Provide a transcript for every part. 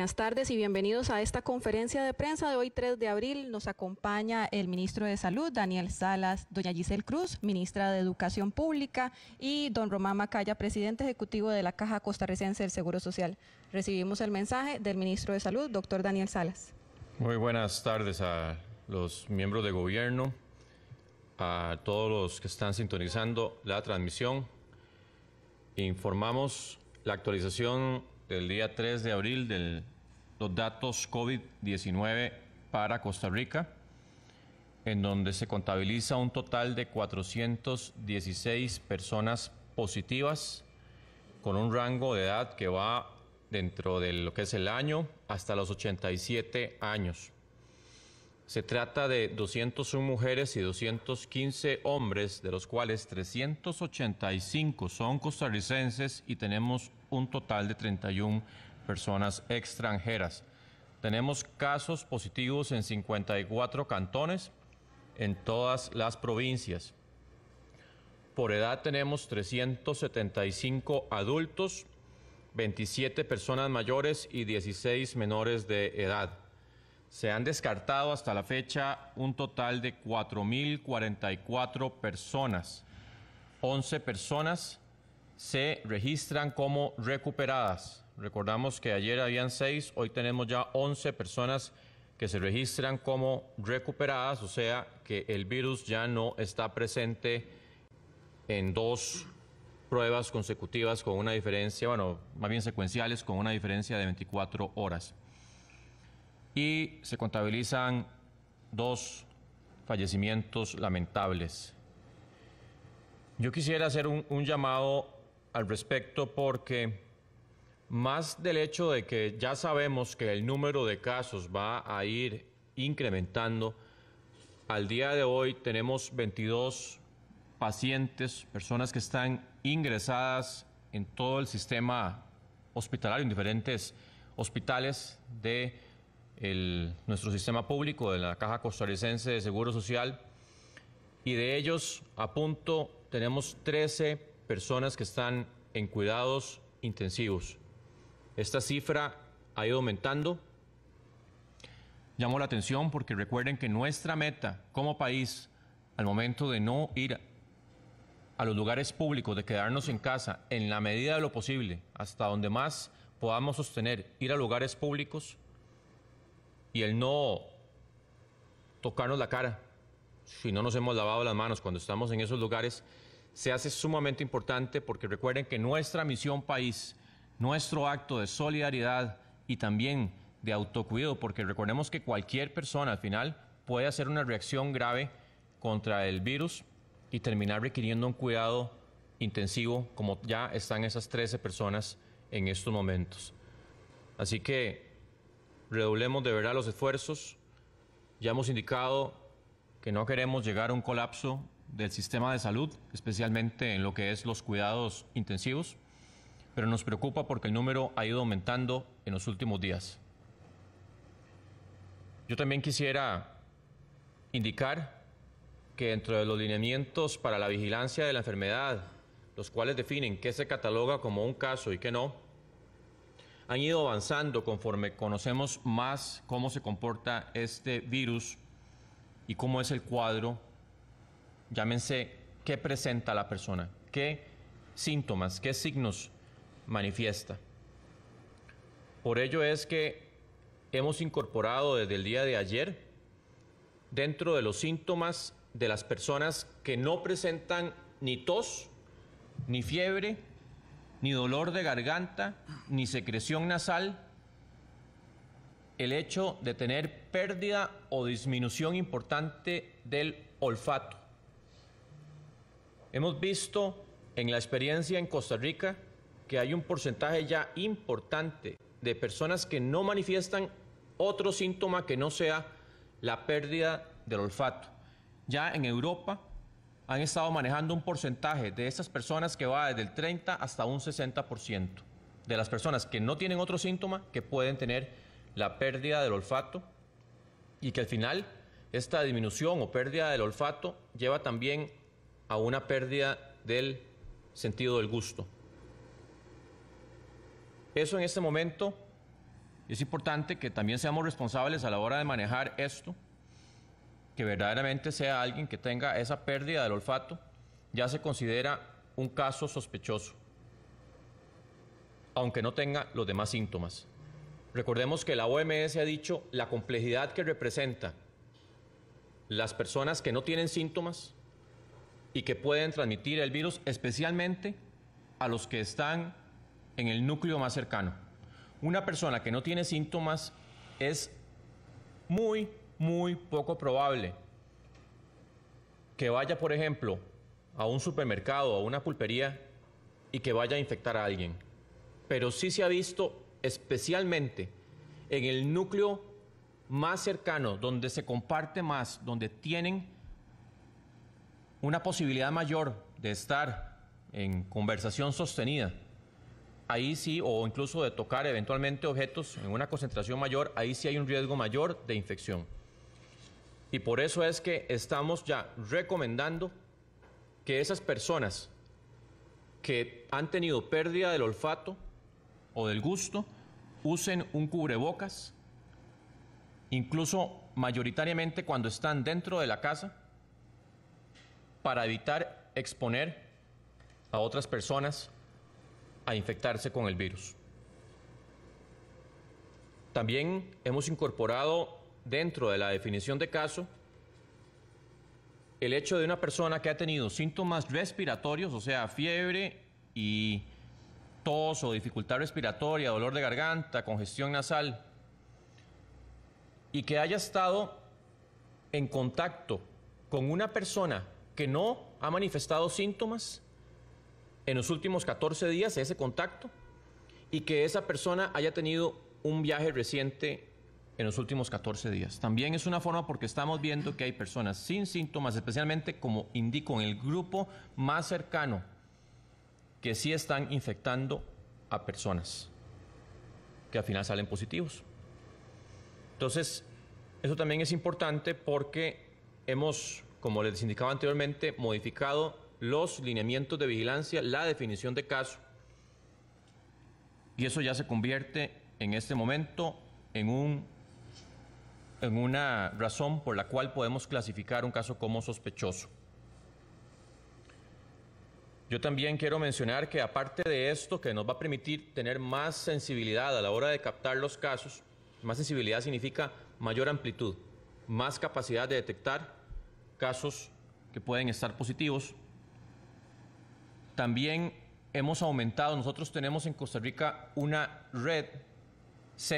Buenas tardes y bienvenidos a esta conferencia de prensa de hoy 3 de abril. Nos acompaña el ministro de Salud, Daniel Salas, doña Giselle Cruz, ministra de Educación Pública, y don Román Macaya, presidente ejecutivo de la Caja Costarricense del Seguro Social. Recibimos el mensaje del ministro de Salud, doctor Daniel Salas. Muy buenas tardes a los miembros de gobierno, a todos los que están sintonizando la transmisión. Informamos la actualización del día 3 de abril del los datos COVID-19 para Costa Rica, en donde se contabiliza un total de 416 personas positivas con un rango de edad que va dentro de lo que es el año hasta los 87 años. Se trata de 201 mujeres y 215 hombres, de los cuales 385 son costarricenses y tenemos un total de 31 personas extranjeras. Tenemos casos positivos en 54 cantones en todas las provincias. Por edad tenemos 375 adultos, 27 personas mayores y 16 menores de edad. Se han descartado hasta la fecha un total de 4.044 personas. 11 personas se registran como recuperadas. Recordamos que ayer habían seis, hoy tenemos ya 11 personas que se registran como recuperadas, o sea que el virus ya no está presente en dos pruebas consecutivas con una diferencia, bueno, más bien secuenciales, con una diferencia de 24 horas. Y se contabilizan dos fallecimientos lamentables. Yo quisiera hacer un, llamado al respecto porque más del hecho de que ya sabemos que el número de casos va a ir incrementando, al día de hoy tenemos 22 pacientes, personas que están ingresadas en todo el sistema hospitalario, en diferentes hospitales de nuestro sistema público, de la Caja Costarricense de Seguro Social, y de ellos a punto tenemos 13 personas que están en cuidados intensivos. Esta cifra ha ido aumentando. Llamó la atención porque recuerden que nuestra meta como país, al momento de no ir a los lugares públicos, de quedarnos en casa, en la medida de lo posible, hasta donde más podamos sostener, ir a lugares públicos y el no tocarnos la cara, si no nos hemos lavado las manos cuando estamos en esos lugares, se hace sumamente importante porque recuerden que nuestra misión país nuestro acto de solidaridad y también de autocuidado, porque recordemos que cualquier persona al final puede hacer una reacción grave contra el virus y terminar requiriendo un cuidado intensivo, como ya están esas 13 personas en estos momentos. Así que redoblemos de verdad los esfuerzos. Ya hemos indicado que no queremos llegar a un colapso del sistema de salud, especialmente en lo que es los cuidados intensivos pero nos preocupa porque el número ha ido aumentando en los últimos días. Yo también quisiera indicar que dentro de los lineamientos para la vigilancia de la enfermedad, los cuales definen qué se cataloga como un caso y qué no, han ido avanzando conforme conocemos más cómo se comporta este virus y cómo es el cuadro, llámense qué presenta la persona, qué síntomas, qué signos manifiesta. Por ello es que hemos incorporado desde el día de ayer dentro de los síntomas de las personas que no presentan ni tos, ni fiebre, ni dolor de garganta, ni secreción nasal, el hecho de tener pérdida o disminución importante del olfato. Hemos visto en la experiencia en Costa Rica que hay un porcentaje ya importante de personas que no manifiestan otro síntoma que no sea la pérdida del olfato. Ya en Europa han estado manejando un porcentaje de esas personas que va desde el 30 hasta un 60% de las personas que no tienen otro síntoma que pueden tener la pérdida del olfato y que al final esta disminución o pérdida del olfato lleva también a una pérdida del sentido del gusto. Eso en este momento es importante que también seamos responsables a la hora de manejar esto, que verdaderamente sea alguien que tenga esa pérdida del olfato, ya se considera un caso sospechoso, aunque no tenga los demás síntomas. Recordemos que la OMS ha dicho la complejidad que representa las personas que no tienen síntomas y que pueden transmitir el virus, especialmente a los que están en el núcleo más cercano. Una persona que no tiene síntomas es muy, muy poco probable que vaya, por ejemplo, a un supermercado, a una pulpería y que vaya a infectar a alguien. Pero sí se ha visto especialmente en el núcleo más cercano, donde se comparte más, donde tienen una posibilidad mayor de estar en conversación sostenida ahí sí, o incluso de tocar eventualmente objetos en una concentración mayor, ahí sí hay un riesgo mayor de infección. Y por eso es que estamos ya recomendando que esas personas que han tenido pérdida del olfato o del gusto usen un cubrebocas, incluso mayoritariamente cuando están dentro de la casa, para evitar exponer a otras personas a infectarse con el virus. También hemos incorporado dentro de la definición de caso el hecho de una persona que ha tenido síntomas respiratorios, o sea, fiebre y tos o dificultad respiratoria, dolor de garganta, congestión nasal, y que haya estado en contacto con una persona que no ha manifestado síntomas en los últimos 14 días ese contacto y que esa persona haya tenido un viaje reciente en los últimos 14 días. También es una forma porque estamos viendo que hay personas sin síntomas, especialmente como indico en el grupo más cercano, que sí están infectando a personas que al final salen positivos. Entonces, eso también es importante porque hemos, como les indicaba anteriormente, modificado los lineamientos de vigilancia, la definición de caso. Y eso ya se convierte en este momento en, un, en una razón por la cual podemos clasificar un caso como sospechoso. Yo también quiero mencionar que aparte de esto, que nos va a permitir tener más sensibilidad a la hora de captar los casos, más sensibilidad significa mayor amplitud, más capacidad de detectar casos que pueden estar positivos también hemos aumentado, nosotros tenemos en Costa Rica una red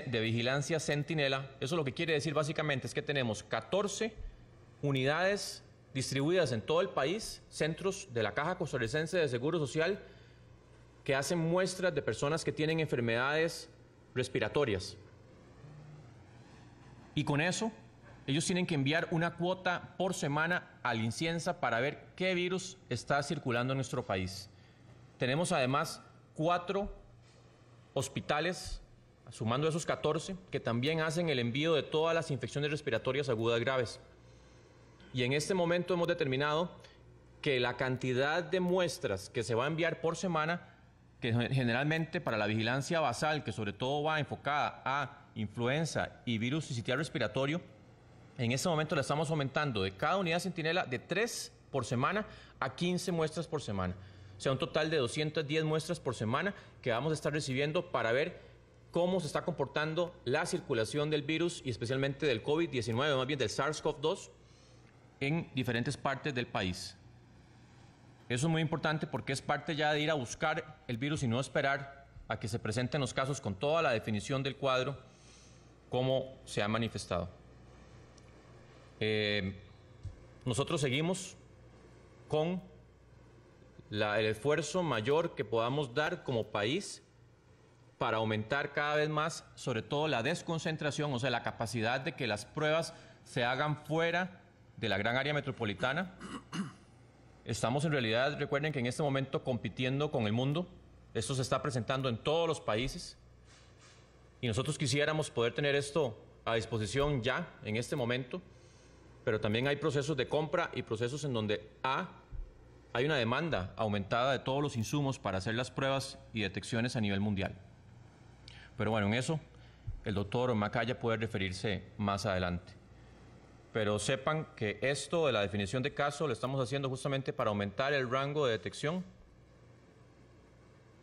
de vigilancia centinela. Eso lo que quiere decir básicamente es que tenemos 14 unidades distribuidas en todo el país, centros de la Caja Costarricense de Seguro Social, que hacen muestras de personas que tienen enfermedades respiratorias. Y con eso ellos tienen que enviar una cuota por semana al Inciensa para ver qué virus está circulando en nuestro país. Tenemos además cuatro hospitales, sumando esos 14, que también hacen el envío de todas las infecciones respiratorias agudas graves. Y en este momento hemos determinado que la cantidad de muestras que se va a enviar por semana, que generalmente para la vigilancia basal, que sobre todo va enfocada a influenza y virus y sitial respiratorio, en este momento la estamos aumentando de cada unidad centinela de 3 por semana a 15 muestras por semana. O sea, un total de 210 muestras por semana que vamos a estar recibiendo para ver cómo se está comportando la circulación del virus y especialmente del COVID-19, más bien del SARS-CoV-2, en diferentes partes del país. Eso es muy importante porque es parte ya de ir a buscar el virus y no esperar a que se presenten los casos con toda la definición del cuadro, cómo se ha manifestado. Eh, nosotros seguimos con el esfuerzo mayor que podamos dar como país para aumentar cada vez más, sobre todo la desconcentración, o sea, la capacidad de que las pruebas se hagan fuera de la gran área metropolitana. Estamos en realidad, recuerden que en este momento compitiendo con el mundo, esto se está presentando en todos los países y nosotros quisiéramos poder tener esto a disposición ya, en este momento pero también hay procesos de compra y procesos en donde hay una demanda aumentada de todos los insumos para hacer las pruebas y detecciones a nivel mundial. Pero bueno, en eso el doctor Macaya puede referirse más adelante. Pero sepan que esto de la definición de caso lo estamos haciendo justamente para aumentar el rango de detección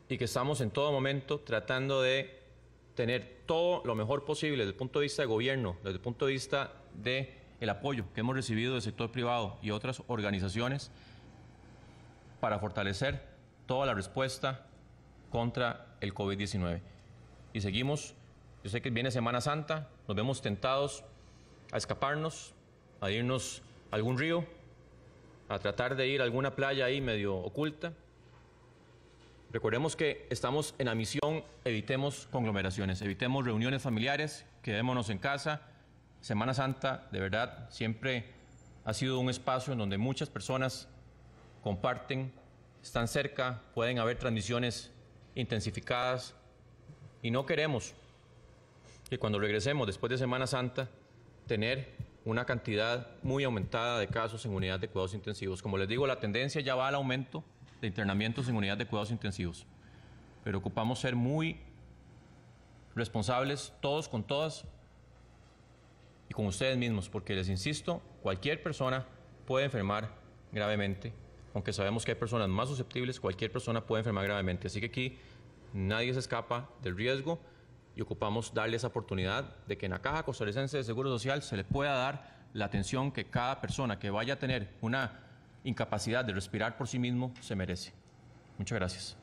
y que estamos en todo momento tratando de tener todo lo mejor posible desde el punto de vista de gobierno, desde el punto de vista de el apoyo que hemos recibido del sector privado y otras organizaciones para fortalecer toda la respuesta contra el COVID-19. Y seguimos, yo sé que viene Semana Santa, nos vemos tentados a escaparnos, a irnos a algún río, a tratar de ir a alguna playa ahí medio oculta. Recordemos que estamos en la misión, evitemos conglomeraciones, evitemos reuniones familiares, quedémonos en casa, Semana Santa, de verdad, siempre ha sido un espacio en donde muchas personas comparten, están cerca, pueden haber transmisiones intensificadas y no queremos que cuando regresemos después de Semana Santa tener una cantidad muy aumentada de casos en unidades de cuidados intensivos. Como les digo, la tendencia ya va al aumento de internamientos en unidades de cuidados intensivos, pero ocupamos ser muy responsables todos con todas y con ustedes mismos, porque les insisto, cualquier persona puede enfermar gravemente, aunque sabemos que hay personas más susceptibles, cualquier persona puede enfermar gravemente. Así que aquí nadie se escapa del riesgo y ocupamos darle esa oportunidad de que en la Caja Costarricense de Seguro Social se le pueda dar la atención que cada persona que vaya a tener una incapacidad de respirar por sí mismo se merece. Muchas gracias.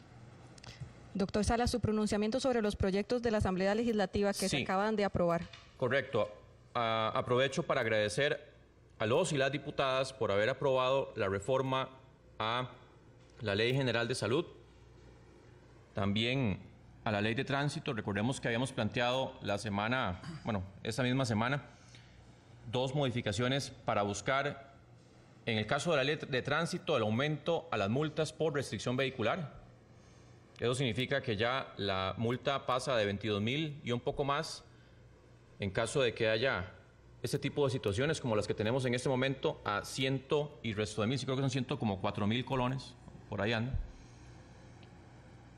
Doctor Salas, su pronunciamiento sobre los proyectos de la Asamblea Legislativa que se acaban de aprobar. Correcto aprovecho para agradecer a los y las diputadas por haber aprobado la reforma a la Ley General de Salud, también a la Ley de Tránsito. Recordemos que habíamos planteado la semana, bueno, esta misma semana, dos modificaciones para buscar, en el caso de la Ley de Tránsito, el aumento a las multas por restricción vehicular. Eso significa que ya la multa pasa de 22 mil y un poco más en caso de que haya este tipo de situaciones como las que tenemos en este momento a ciento y resto de mil, creo que son ciento como cuatro mil colones, por ahí anda.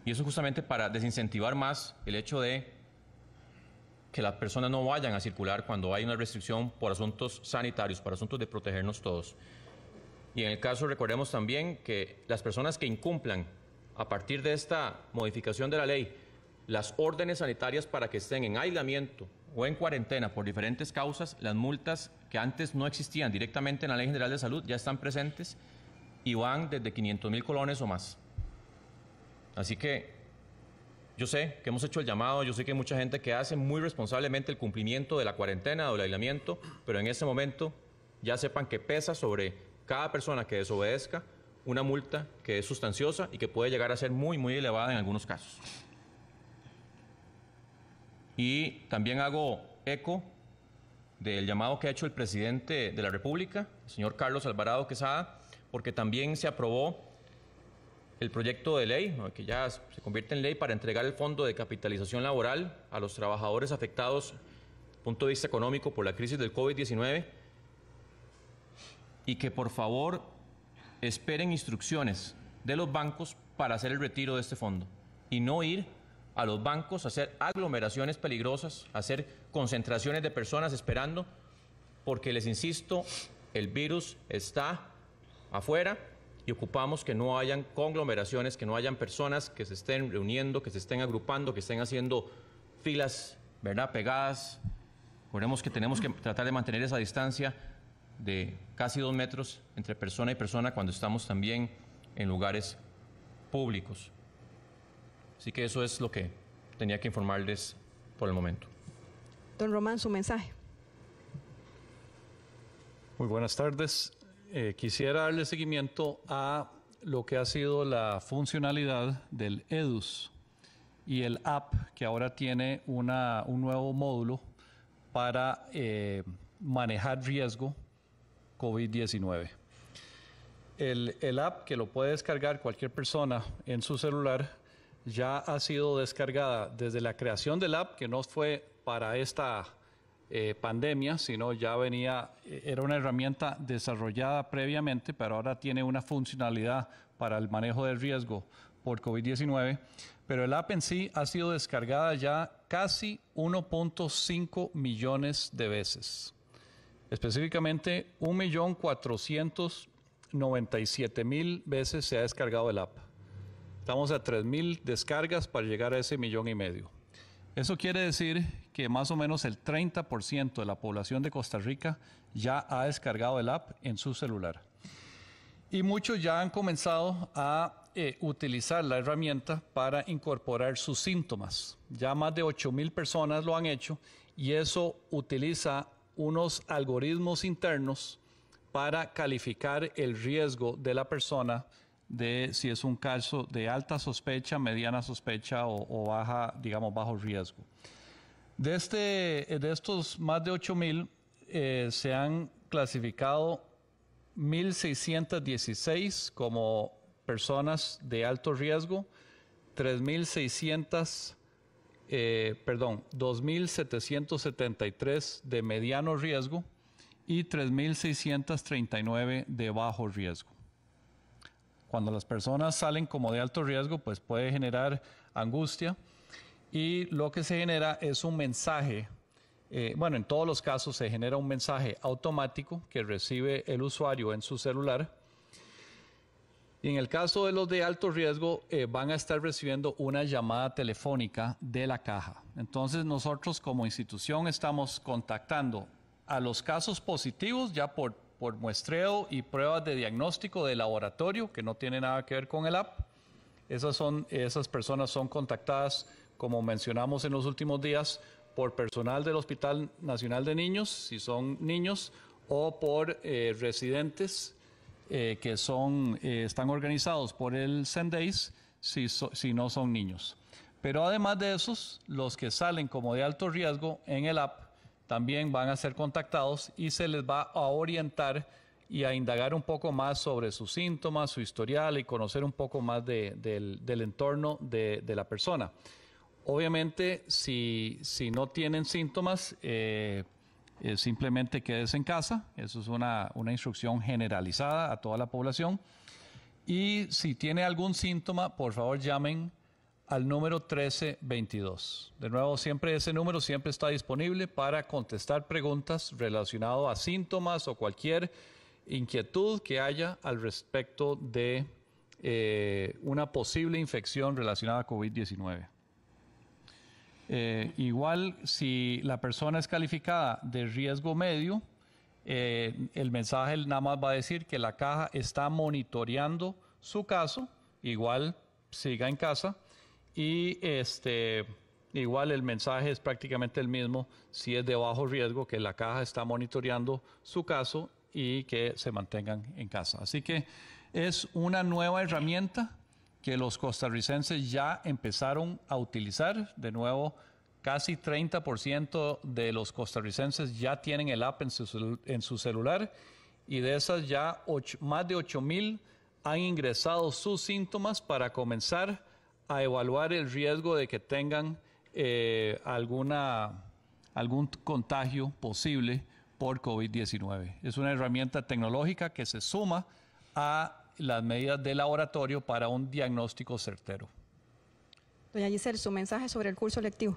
Y eso justamente para desincentivar más el hecho de que las personas no vayan a circular cuando hay una restricción por asuntos sanitarios, por asuntos de protegernos todos. Y en el caso recordemos también que las personas que incumplan a partir de esta modificación de la ley las órdenes sanitarias para que estén en aislamiento o en cuarentena por diferentes causas, las multas que antes no existían directamente en la Ley General de Salud ya están presentes y van desde 500 mil colones o más. Así que yo sé que hemos hecho el llamado, yo sé que hay mucha gente que hace muy responsablemente el cumplimiento de la cuarentena o el aislamiento, pero en ese momento ya sepan que pesa sobre cada persona que desobedezca una multa que es sustanciosa y que puede llegar a ser muy, muy elevada en algunos casos. Y también hago eco del llamado que ha hecho el presidente de la República, el señor Carlos Alvarado Quesada, porque también se aprobó el proyecto de ley, que ya se convierte en ley, para entregar el fondo de capitalización laboral a los trabajadores afectados punto de vista económico por la crisis del COVID-19 y que por favor esperen instrucciones de los bancos para hacer el retiro de este fondo y no ir a los bancos, hacer aglomeraciones peligrosas, hacer concentraciones de personas esperando, porque les insisto, el virus está afuera y ocupamos que no hayan conglomeraciones, que no hayan personas que se estén reuniendo, que se estén agrupando, que estén haciendo filas, ¿verdad? Pegadas. Recordemos que tenemos que tratar de mantener esa distancia de casi dos metros entre persona y persona cuando estamos también en lugares públicos. Así que eso es lo que tenía que informarles por el momento. Don Román, su mensaje. Muy buenas tardes. Eh, quisiera darle seguimiento a lo que ha sido la funcionalidad del EDUS y el app que ahora tiene un nuevo módulo para eh, manejar riesgo COVID-19. El, el, app que lo puede descargar cualquier persona en su celular ya ha sido descargada desde la creación del app, que no fue para esta eh, pandemia, sino ya venía, eh, era una herramienta desarrollada previamente, pero ahora tiene una funcionalidad para el manejo del riesgo por COVID-19. Pero el app en sí ha sido descargada ya casi 1.5 millones de veces. Específicamente, 1.497.000 veces se ha descargado el app. Estamos a 3.000 descargas para llegar a ese millón y medio. Eso quiere decir que más o menos el 30% de la población de Costa Rica ya ha descargado el app en su celular. Y muchos ya han comenzado a eh, utilizar la herramienta para incorporar sus síntomas. Ya más de 8.000 personas lo han hecho y eso utiliza unos algoritmos internos para calificar el riesgo de la persona de si es un caso de alta sospecha, mediana sospecha o, baja, digamos, bajo riesgo. De, este, de estos más de 8.000 mil, eh, se han clasificado 1.616 como personas de alto riesgo, 3.600, eh, perdón, 2.773 de mediano riesgo y 3.639 de bajo riesgo. Cuando las personas salen como de alto riesgo, pues puede generar angustia y lo que se genera es un mensaje. Eh, bueno, en todos los casos se genera un mensaje automático que recibe el usuario en su celular. Y en el caso de los de alto riesgo, eh, van a estar recibiendo una llamada telefónica de la caja. Entonces, nosotros como institución estamos contactando a los casos positivos ya por por muestreo y pruebas de diagnóstico de laboratorio, que no tiene nada que ver con el app. Esas, son, esas personas son contactadas, como mencionamos en los últimos días, por personal del Hospital Nacional de Niños, si son niños, o por eh, residentes eh, que son, eh, están organizados por el Sendeis, si, si no son niños. Pero además de esos, los que salen como de alto riesgo en el app también van a ser contactados y se les va a orientar y a indagar un poco más sobre sus síntomas, su historial y conocer un poco más del, entorno de, la persona. Obviamente, si, no tienen síntomas, eh, eh, simplemente quédese en casa. Eso es una, una instrucción generalizada a toda la población. Y si tiene algún síntoma, por favor llamen al número 1322. De nuevo, siempre ese número siempre está disponible para contestar preguntas relacionadas a síntomas o cualquier inquietud que haya al respecto de eh, una posible infección relacionada a COVID-19. Eh, igual, si la persona es calificada de riesgo medio, eh, el mensaje nada más va a decir que la caja está monitoreando su caso, igual siga en casa y este, igual el mensaje es prácticamente el mismo si es de bajo riesgo, que la caja está monitoreando su caso y que se mantengan en casa. Así que es una nueva herramienta que los costarricenses ya empezaron a utilizar. De nuevo, casi 30% de los costarricenses ya tienen el app en su, celular y de esas ya más de 8000 mil han ingresado sus síntomas para comenzar a evaluar el riesgo de que tengan eh, alguna, algún contagio posible por COVID-19. Es una herramienta tecnológica que se suma a las medidas de laboratorio para un diagnóstico certero. Doña Giselle, su mensaje sobre el curso lectivo.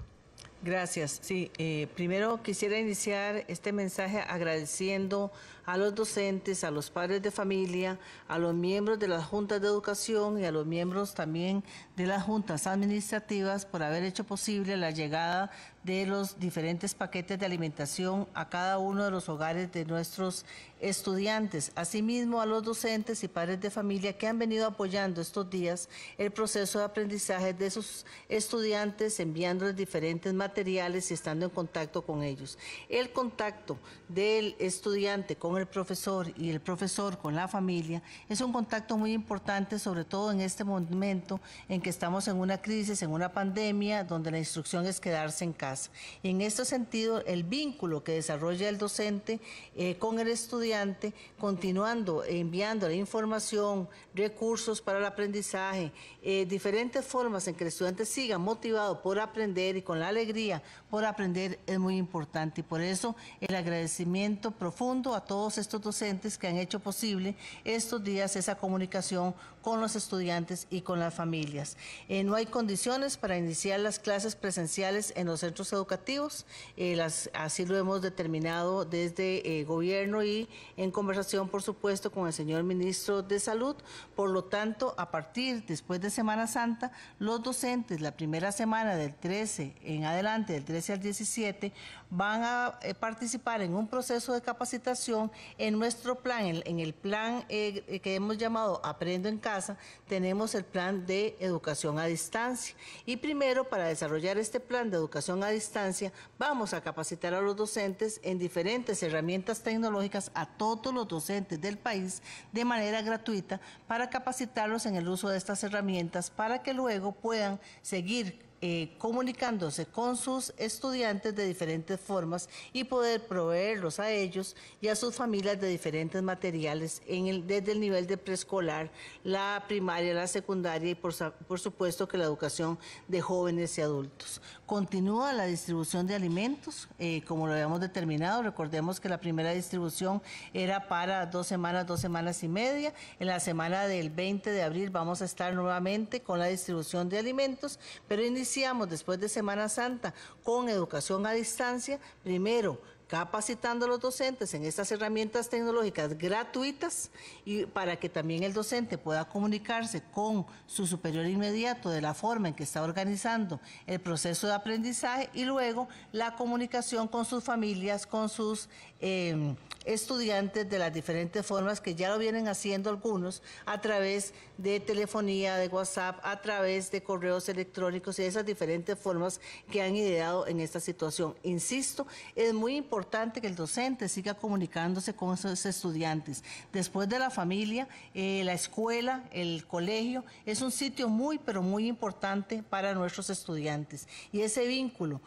Gracias. Sí, eh, primero quisiera iniciar este mensaje agradeciendo a los docentes, a los padres de familia, a los miembros de las juntas de educación y a los miembros también de las juntas administrativas por haber hecho posible la llegada de los diferentes paquetes de alimentación a cada uno de los hogares de nuestros estudiantes, asimismo a los docentes y padres de familia que han venido apoyando estos días el proceso de aprendizaje de sus estudiantes, enviándoles diferentes materiales y estando en contacto con ellos. El contacto del estudiante con el profesor y el profesor con la familia es un contacto muy importante, sobre todo en este momento en que estamos en una crisis, en una pandemia, donde la instrucción es quedarse en casa. Y en este sentido, el vínculo que desarrolla el docente eh, con el estudiante, continuando enviando la información, recursos para el aprendizaje, eh, diferentes formas en que el estudiante siga motivado por aprender y con la alegría por aprender es muy importante. Y por eso el agradecimiento profundo a todos estos docentes que han hecho posible estos días esa comunicación con los estudiantes y con las familias. Eh, no hay condiciones para iniciar las clases presenciales en los centros educativos, eh, así lo hemos determinado desde eh, gobierno y en conversación, por supuesto, con el señor ministro de Salud. Por lo tanto, a partir, después de Semana Santa, los docentes, la primera semana del 13 en adelante, del 13 al 17, van a participar en un proceso de capacitación en nuestro plan, en, el plan eh, eh, que hemos llamado Aprendo en Casa, tenemos el plan de educación a distancia. Y primero, para desarrollar este plan de educación a distancia, vamos a capacitar a los docentes en diferentes herramientas tecnológicas a todos los docentes del país de manera gratuita para capacitarlos en el uso de estas herramientas para que luego puedan seguir eh, comunicándose con sus estudiantes de diferentes formas y poder proveerlos a ellos y a sus familias de diferentes materiales desde el nivel de preescolar, la primaria, la secundaria y por, supuesto que la educación de jóvenes y adultos. Continúa la distribución de alimentos, eh, como lo habíamos determinado, recordemos que la primera distribución era para dos semanas, dos semanas y media. En la semana del 20 de abril vamos a estar nuevamente con la distribución de alimentos, pero inicialmente después de Semana Santa con educación a distancia, primero capacitando a los docentes en estas herramientas tecnológicas gratuitas y para que también el docente pueda comunicarse con su superior inmediato de la forma en que está organizando el proceso de aprendizaje y luego la comunicación con sus familias, con sus em, estudiantes de las diferentes formas que ya lo vienen haciendo algunos a través de telefonía, de WhatsApp, a través de correos electrónicos y esas diferentes formas que han ideado en esta situación. Insisto, es muy importante importante que el docente siga comunicándose con esos estudiantes. Después de la familia, eh, la escuela, el colegio, es un sitio muy, pero muy importante para nuestros estudiantes. Y ese vínculo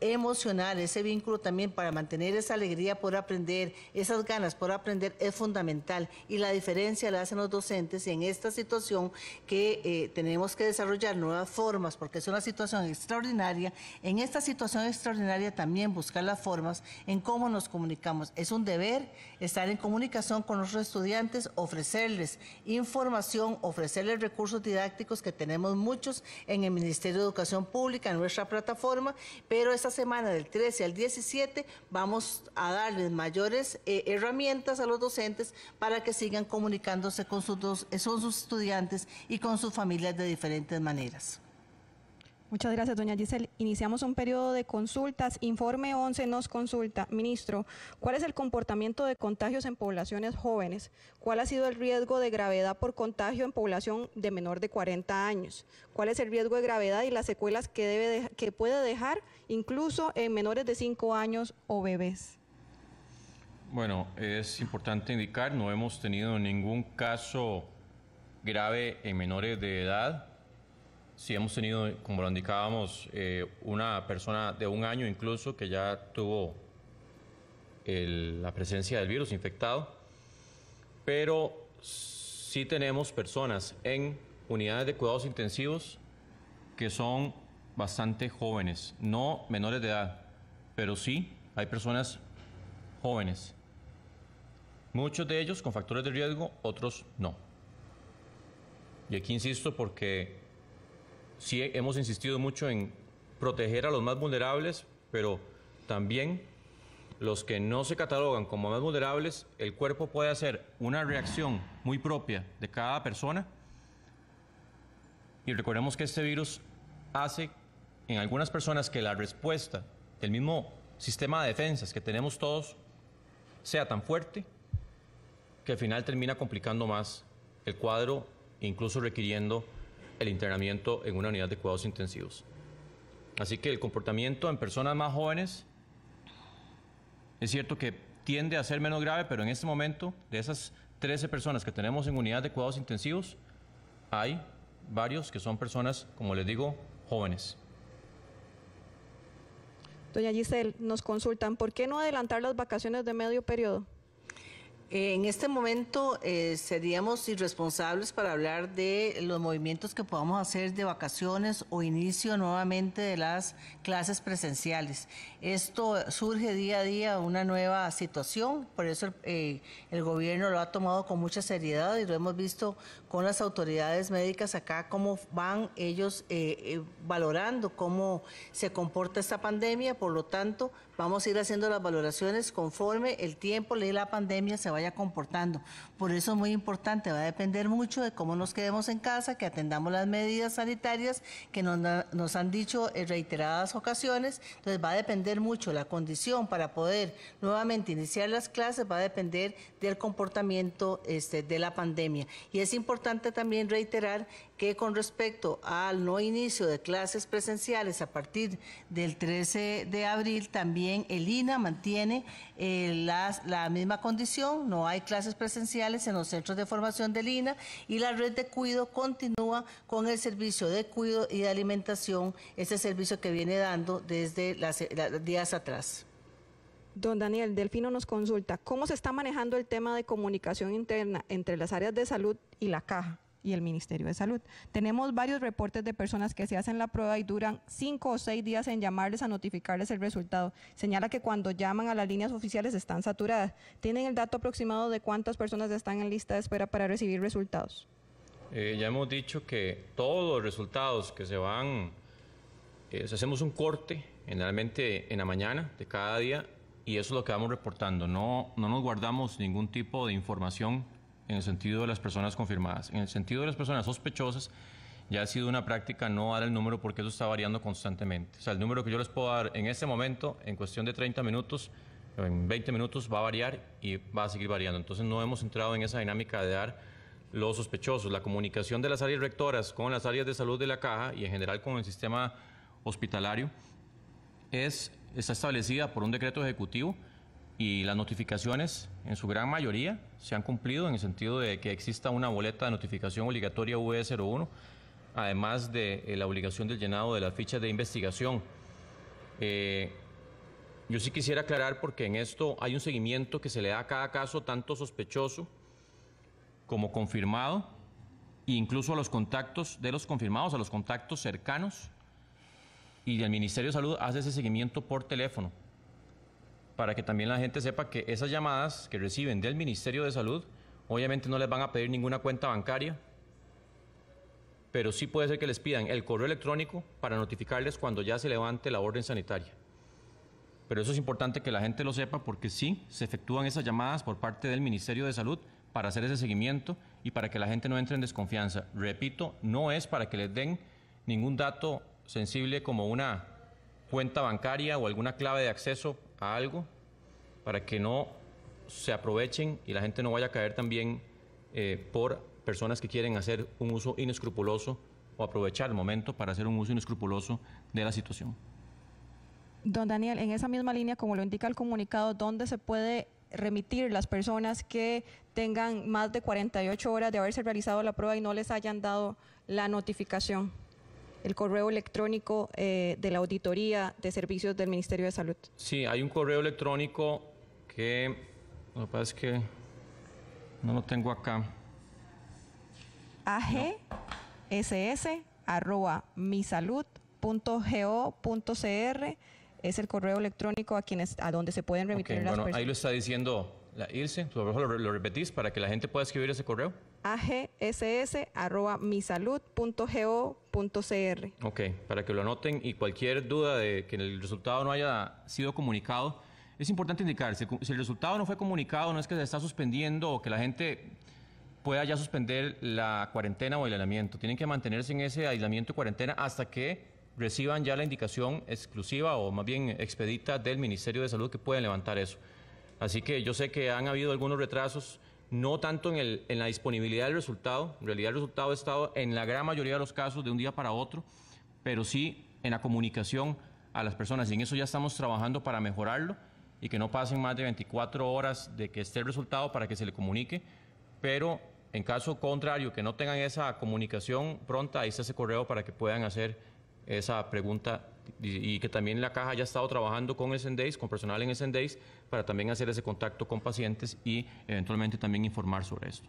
emocional, ese vínculo también para mantener esa alegría por aprender, esas ganas por aprender es fundamental y la diferencia la hacen los docentes en esta situación que eh, tenemos que desarrollar nuevas formas porque es una situación extraordinaria. En esta situación extraordinaria también buscar las formas en cómo nos comunicamos. Es un deber estar en comunicación con nuestros estudiantes, ofrecerles información, ofrecerles recursos didácticos que tenemos muchos en el Ministerio de Educación Pública, en nuestra plataforma, pero esta semana del 13 al 17 vamos a darles mayores eh, herramientas a los docentes para que sigan comunicándose con son eh, sus estudiantes y con sus familias de diferentes maneras. Muchas gracias, doña Giselle. Iniciamos un periodo de consultas. Informe 11 nos consulta. Ministro, ¿cuál es el comportamiento de contagios en poblaciones jóvenes? ¿Cuál ha sido el riesgo de gravedad por contagio en población de menor de 40 años? ¿Cuál es el riesgo de gravedad y las secuelas que, debe que puede dejar incluso en menores de 5 años o bebés? Bueno, es importante indicar, no hemos tenido ningún caso grave en menores de edad Sí, hemos tenido, como lo indicábamos, eh, una persona de un año incluso que ya tuvo la presencia del virus infectado, pero sí tenemos personas en unidades de cuidados intensivos que son bastante jóvenes, no menores de edad, pero sí hay personas jóvenes. Muchos de ellos con factores de riesgo, otros no. Y aquí insisto porque sí hemos insistido mucho en proteger a los más vulnerables, pero también los que no se catalogan como más vulnerables, el cuerpo puede hacer una reacción muy propia de cada persona. Y recordemos que este virus hace en algunas personas que la respuesta del mismo sistema de defensas que tenemos todos sea tan fuerte que al final termina complicando más el cuadro, incluso requiriendo el internamiento en una unidad de cuidados intensivos. Así que el comportamiento en personas más jóvenes es cierto que tiende a ser menos grave, pero en este momento, de esas 13 personas que tenemos en unidad de cuidados intensivos, hay varios que son personas, como les digo, jóvenes. Doña Giselle, nos consultan, ¿por qué no adelantar las vacaciones de medio periodo? en este momento eh, seríamos irresponsables para hablar de los movimientos que podamos hacer de vacaciones o inicio nuevamente de las clases presenciales. Esto surge día a día una nueva situación, por eso el eh, gobierno lo ha tomado con mucha seriedad y lo hemos visto con las autoridades médicas acá, cómo van ellos eh, valorando cómo se comporta esta pandemia, por lo tanto, Vamos a ir haciendo las valoraciones conforme el tiempo y la pandemia se vaya comportando. Por eso es muy importante, va a depender mucho de cómo nos quedemos en casa, que atendamos las medidas sanitarias que nos, han dicho en reiteradas ocasiones. Entonces va a depender mucho la condición para poder nuevamente iniciar las clases, va a depender del comportamiento este, de la pandemia. Y es importante también reiterar que con respecto al no inicio de clases presenciales a partir del 13 de abril, también el INA mantiene eh, la misma condición, no hay clases presenciales en los centros de formación del INA y la red de cuido continúa con el servicio de cuido y de alimentación, ese servicio que viene dando desde días atrás. Don Daniel Delfino nos consulta, ¿cómo se está manejando el tema de comunicación interna entre las áreas de salud y la caja? y el Ministerio de Salud. Tenemos varios reportes de personas que se hacen la prueba y duran cinco o seis días en llamarles a notificarles el resultado. Señala que cuando llaman a las líneas oficiales están saturadas. ¿Tienen el dato aproximado de cuántas personas están en lista de espera para recibir resultados? Eh, ya hemos dicho que todos los resultados que se van, eh, hacemos un corte generalmente en la mañana de cada día y eso es lo que vamos reportando. No, no nos guardamos ningún tipo de información en el sentido de las personas confirmadas. En el sentido de las personas sospechosas, ya ha sido una práctica no dar el número porque eso está variando constantemente. O sea, el número que yo les puedo dar en este momento, en cuestión de 30 minutos, en 20 minutos va a variar y va a seguir variando. Entonces no hemos entrado en esa dinámica de dar los sospechosos. La comunicación de las áreas rectoras con las áreas de salud de la caja y en general con el sistema hospitalario es, está establecida por un decreto ejecutivo y las notificaciones en su gran mayoría se han cumplido en el sentido de que exista una boleta de notificación obligatoria v 01 e además de eh, la obligación del llenado de las fichas de investigación. Eh, yo sí quisiera aclarar porque en esto hay un seguimiento que se le da a cada caso, tanto sospechoso como confirmado, e incluso a los contactos de los confirmados, a los contactos cercanos, y el Ministerio de Salud hace ese seguimiento por teléfono para que también la gente sepa que esas llamadas que reciben del Ministerio de Salud, obviamente no les van a pedir ninguna cuenta bancaria, pero sí puede ser que les pidan el correo electrónico para notificarles cuando ya se levante la orden sanitaria. Pero eso es importante que la gente lo sepa porque sí se efectúan esas llamadas por parte del Ministerio de Salud para hacer ese seguimiento y para que la gente no entre en desconfianza. Repito, no es para que les den ningún dato sensible como una cuenta bancaria o alguna clave de acceso algo para que no se aprovechen y la gente no vaya a caer también eh, por personas que quieren hacer un uso inescrupuloso o aprovechar el momento para hacer un uso inescrupuloso de la situación. Don Daniel, en esa misma línea, como lo indica el comunicado, ¿dónde se puede remitir las personas que tengan más de 48 horas de haberse realizado la prueba y no les hayan dado la notificación? el correo electrónico eh, de la auditoría de servicios del Ministerio de Salud. Sí, hay un correo electrónico que lo que pasa que no lo tengo acá. agss@misalud.go.cr es el correo electrónico a quienes a donde se pueden remitir las bueno, Ahí lo está diciendo la IRSE, lo repetís para que la gente pueda escribir ese correo agss.misalud.go.cr. Ok, para que lo anoten y cualquier duda de que el resultado no haya sido comunicado, es importante indicar, si, el resultado no fue comunicado, no es que se está suspendiendo o que la gente pueda ya suspender la cuarentena o el aislamiento. Tienen que mantenerse en ese aislamiento y cuarentena hasta que reciban ya la indicación exclusiva o más bien expedita del Ministerio de Salud que pueden levantar eso. Así que yo sé que han habido algunos retrasos no tanto en, el, la disponibilidad del resultado, en realidad el resultado ha estado en la gran mayoría de los casos de un día para otro, pero sí en la comunicación a las personas. Y en eso ya estamos trabajando para mejorarlo y que no pasen más de 24 horas de que esté el resultado para que se le comunique, pero en caso contrario, que no tengan esa comunicación pronta, ahí está ese correo para que puedan hacer esa pregunta y, que también la caja ya ha estado trabajando con Sendays, con personal en Sendays, para también hacer ese contacto con pacientes y eventualmente también informar sobre esto.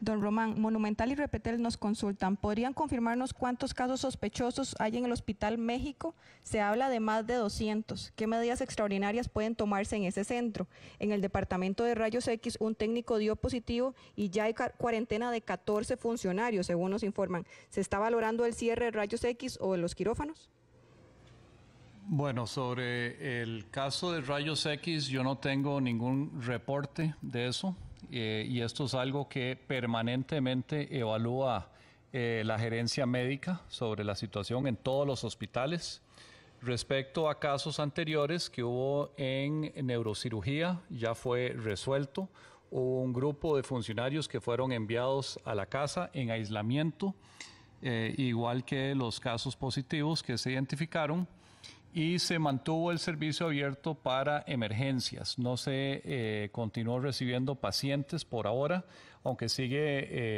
Don Román, Monumental y Repetel nos consultan. ¿Podrían confirmarnos cuántos casos sospechosos hay en el Hospital México? Se habla de más de 200. ¿Qué medidas extraordinarias pueden tomarse en ese centro? En el departamento de rayos X, un técnico dio positivo y ya hay cuarentena de 14 funcionarios, según nos informan. ¿Se está valorando el cierre de rayos X o de los quirófanos? Bueno, sobre el caso de rayos X, yo no tengo ningún reporte de eso eh, y esto es algo que permanentemente evalúa eh, la gerencia médica sobre la situación en todos los hospitales. Respecto a casos anteriores que hubo en neurocirugía, ya fue resuelto. Hubo un grupo de funcionarios que fueron enviados a la casa en aislamiento, eh, igual que los casos positivos que se identificaron y se mantuvo el servicio abierto para emergencias. No se eh, continuó recibiendo pacientes por ahora, aunque sigue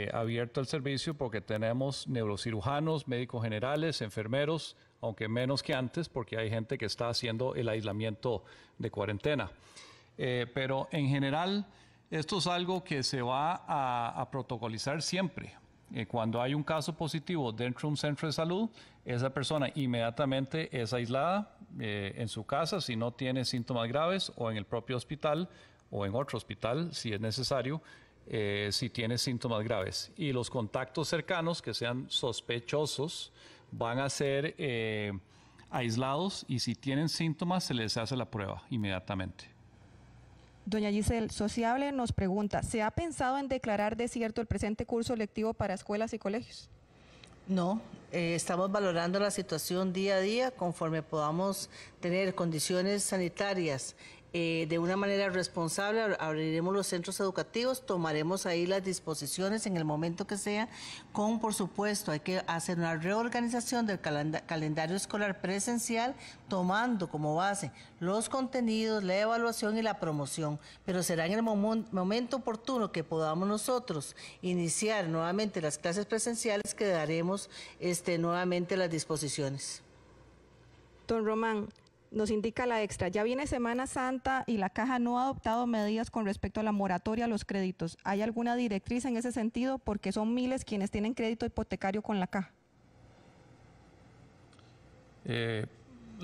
eh, abierto el servicio porque tenemos neurocirujanos, médicos generales, enfermeros, aunque menos que antes porque hay gente que está haciendo el aislamiento de cuarentena. Eh, pero en general... Esto es algo que se va a protocolizar siempre. Eh, cuando hay un caso positivo dentro de un centro de salud, esa persona inmediatamente es aislada eh, en su casa si no tiene síntomas graves o en el propio hospital o en otro hospital si es necesario. Eh, si tiene síntomas graves. Y los contactos cercanos que sean sospechosos van a ser aislados y si tienen síntomas se les hace la prueba inmediatamente. Doña Giselle, Sociable nos pregunta, ¿se ha pensado en declarar desierto el presente curso lectivo para escuelas y colegios? No, eh, estamos valorando la situación día a día conforme podamos tener condiciones sanitarias eh, de una manera responsable abriremos los centros educativos, tomaremos ahí las disposiciones en el momento que sea, con por supuesto hay que hacer una reorganización del calendario escolar presencial tomando como base los contenidos, la evaluación y la promoción, pero será en el momento oportuno que podamos nosotros iniciar nuevamente las clases presenciales que daremos este, nuevamente las disposiciones. Don Román, nos indica la extra, ya viene Semana Santa y la caja no ha adoptado medidas con respecto a la moratoria a los créditos. ¿Hay alguna directriz en ese sentido? Porque son miles quienes tienen crédito hipotecario con la caja. Eh,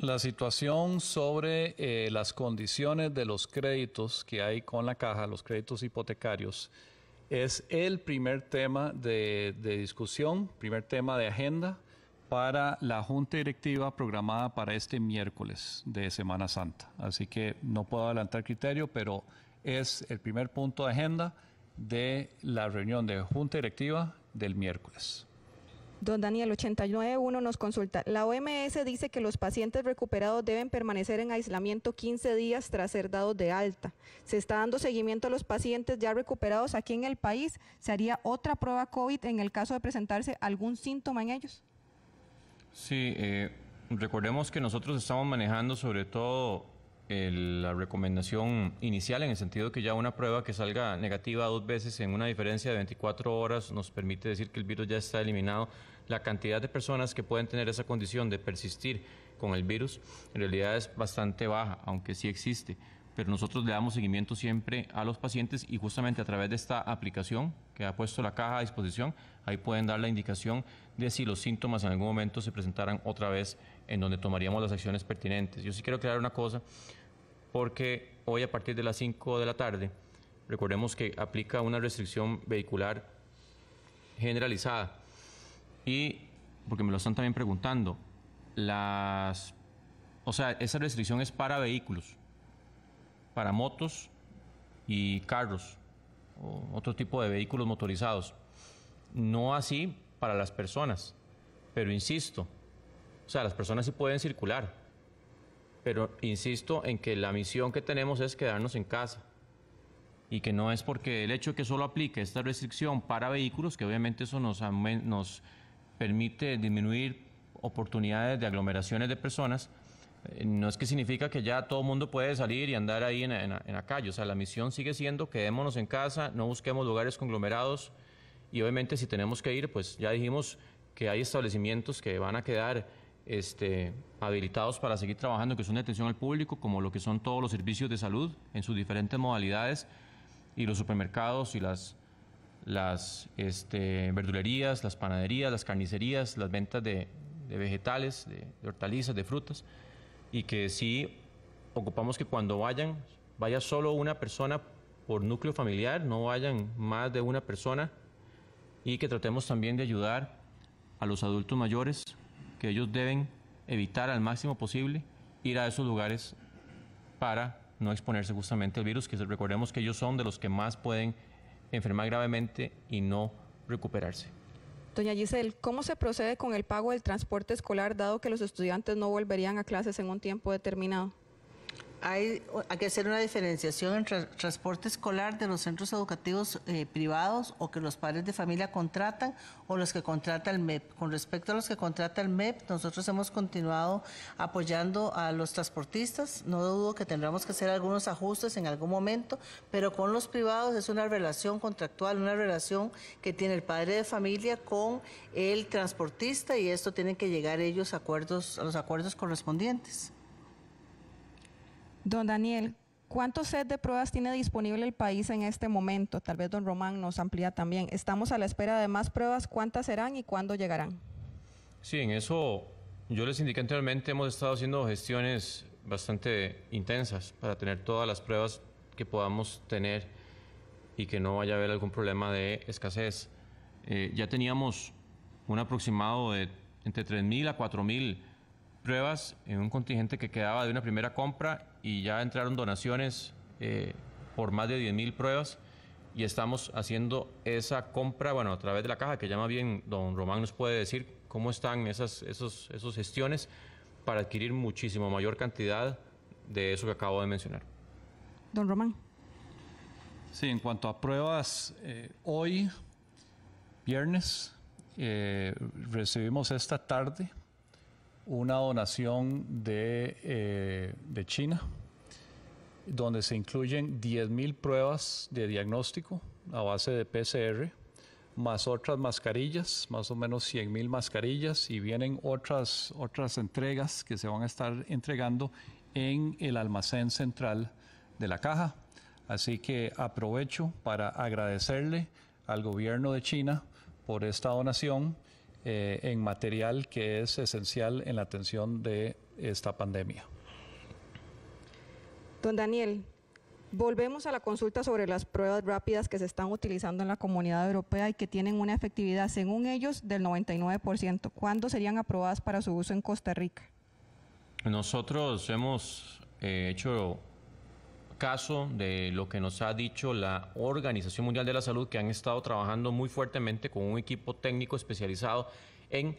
la situación sobre eh, las condiciones de los créditos que hay con la caja, los créditos hipotecarios, es el primer tema de, de discusión, primer tema de agenda para la junta directiva programada para este miércoles de Semana Santa. Así que no puedo adelantar criterio, pero es el primer punto de agenda de la reunión de junta directiva del miércoles. Don Daniel 891 nos consulta. La OMS dice que los pacientes recuperados deben permanecer en aislamiento 15 días tras ser dados de alta. Se está dando seguimiento a los pacientes ya recuperados aquí en el país. ¿Se haría otra prueba COVID en el caso de presentarse algún síntoma en ellos? Sí, eh, recordemos que nosotros estamos manejando sobre todo la recomendación inicial en el sentido que ya una prueba que salga negativa dos veces en una diferencia de 24 horas nos permite decir que el virus ya está eliminado. La cantidad de personas que pueden tener esa condición de persistir con el virus en realidad es bastante baja, aunque sí existe. Pero nosotros le damos seguimiento siempre a los pacientes y justamente a través de esta aplicación que ha puesto la caja a disposición ahí pueden dar la indicación de si los síntomas en algún momento se presentaran otra vez en donde tomaríamos las acciones pertinentes. Yo sí quiero aclarar una cosa, porque hoy a partir de las 5 de la tarde, recordemos que aplica una restricción vehicular generalizada. Y, porque me lo están también preguntando, las... O sea, esa restricción es para vehículos, para motos y carros, o otro tipo de vehículos motorizados no así para las personas, pero insisto, o sea, las personas sí pueden circular, pero insisto en que la misión que tenemos es quedarnos en casa y que no es porque el hecho de que solo aplique esta restricción para vehículos, que obviamente eso nos, nos permite disminuir oportunidades de aglomeraciones de personas, eh, no es que significa que ya todo el mundo puede salir y andar ahí en, la calle. O sea, la misión sigue siendo quedémonos en casa, no busquemos lugares conglomerados, y obviamente si tenemos que ir, pues ya dijimos que hay establecimientos que van a quedar este, habilitados para seguir trabajando, que son de atención al público, como lo que son todos los servicios de salud en sus diferentes modalidades, y los supermercados y las, las este, verdulerías, las panaderías, las carnicerías, las ventas de, vegetales, de, de, hortalizas, de frutas, y que sí ocupamos que cuando vayan, vaya solo una persona por núcleo familiar, no vayan más de una persona y que tratemos también de ayudar a los adultos mayores, que ellos deben evitar al máximo posible ir a esos lugares para no exponerse justamente al virus, que recordemos que ellos son de los que más pueden enfermar gravemente y no recuperarse. Doña Giselle, ¿cómo se procede con el pago del transporte escolar dado que los estudiantes no volverían a clases en un tiempo determinado? hay, que hacer una diferenciación entre transporte escolar de los centros educativos eh, privados o que los padres de familia contratan o los que contrata el MEP. Con respecto a los que contrata el MEP, nosotros hemos continuado apoyando a los transportistas. No dudo que tendremos que hacer algunos ajustes en algún momento, pero con los privados es una relación contractual, una relación que tiene el padre de familia con el transportista y esto tienen que llegar ellos acuerdos, a los acuerdos correspondientes. Don Daniel, ¿Cuántos set de pruebas tiene disponible el país en este momento? Tal vez don Román nos amplía también. Estamos a la espera de más pruebas. ¿Cuántas serán y cuándo llegarán? Sí, en eso yo les indiqué anteriormente, hemos estado haciendo gestiones bastante intensas para tener todas las pruebas que podamos tener y que no vaya a haber algún problema de escasez. Eh, ya teníamos un aproximado de entre 3.000 a 4.000 pruebas en un contingente que quedaba de una primera compra y ya entraron donaciones eh, por más de 10.000 pruebas y estamos haciendo esa compra, bueno, a través de la caja, que llama bien, don Román nos puede decir cómo están esas, esos, esos gestiones para adquirir muchísimo mayor cantidad de eso que acabo de mencionar. Don Román. Sí, en cuanto a pruebas, eh, hoy, viernes, eh, recibimos esta tarde una donación eh, de, China, donde se incluyen 10.000 pruebas de diagnóstico a base de PCR, más otras mascarillas, más o menos 100.000 mascarillas, y vienen otras, otras entregas que se van a estar entregando en el almacén central de la caja. Así que aprovecho para agradecerle al gobierno de China por esta donación eh, en material que es esencial en la atención de esta pandemia. Don Daniel, volvemos a la consulta sobre las pruebas rápidas que se están utilizando en la comunidad europea y que tienen una efectividad, según ellos, del 99%. ¿Cuándo serían aprobadas para su uso en Costa Rica? Nosotros hemos eh, hecho caso de lo que nos ha dicho la Organización Mundial de la Salud, que han estado trabajando muy fuertemente con un equipo técnico especializado en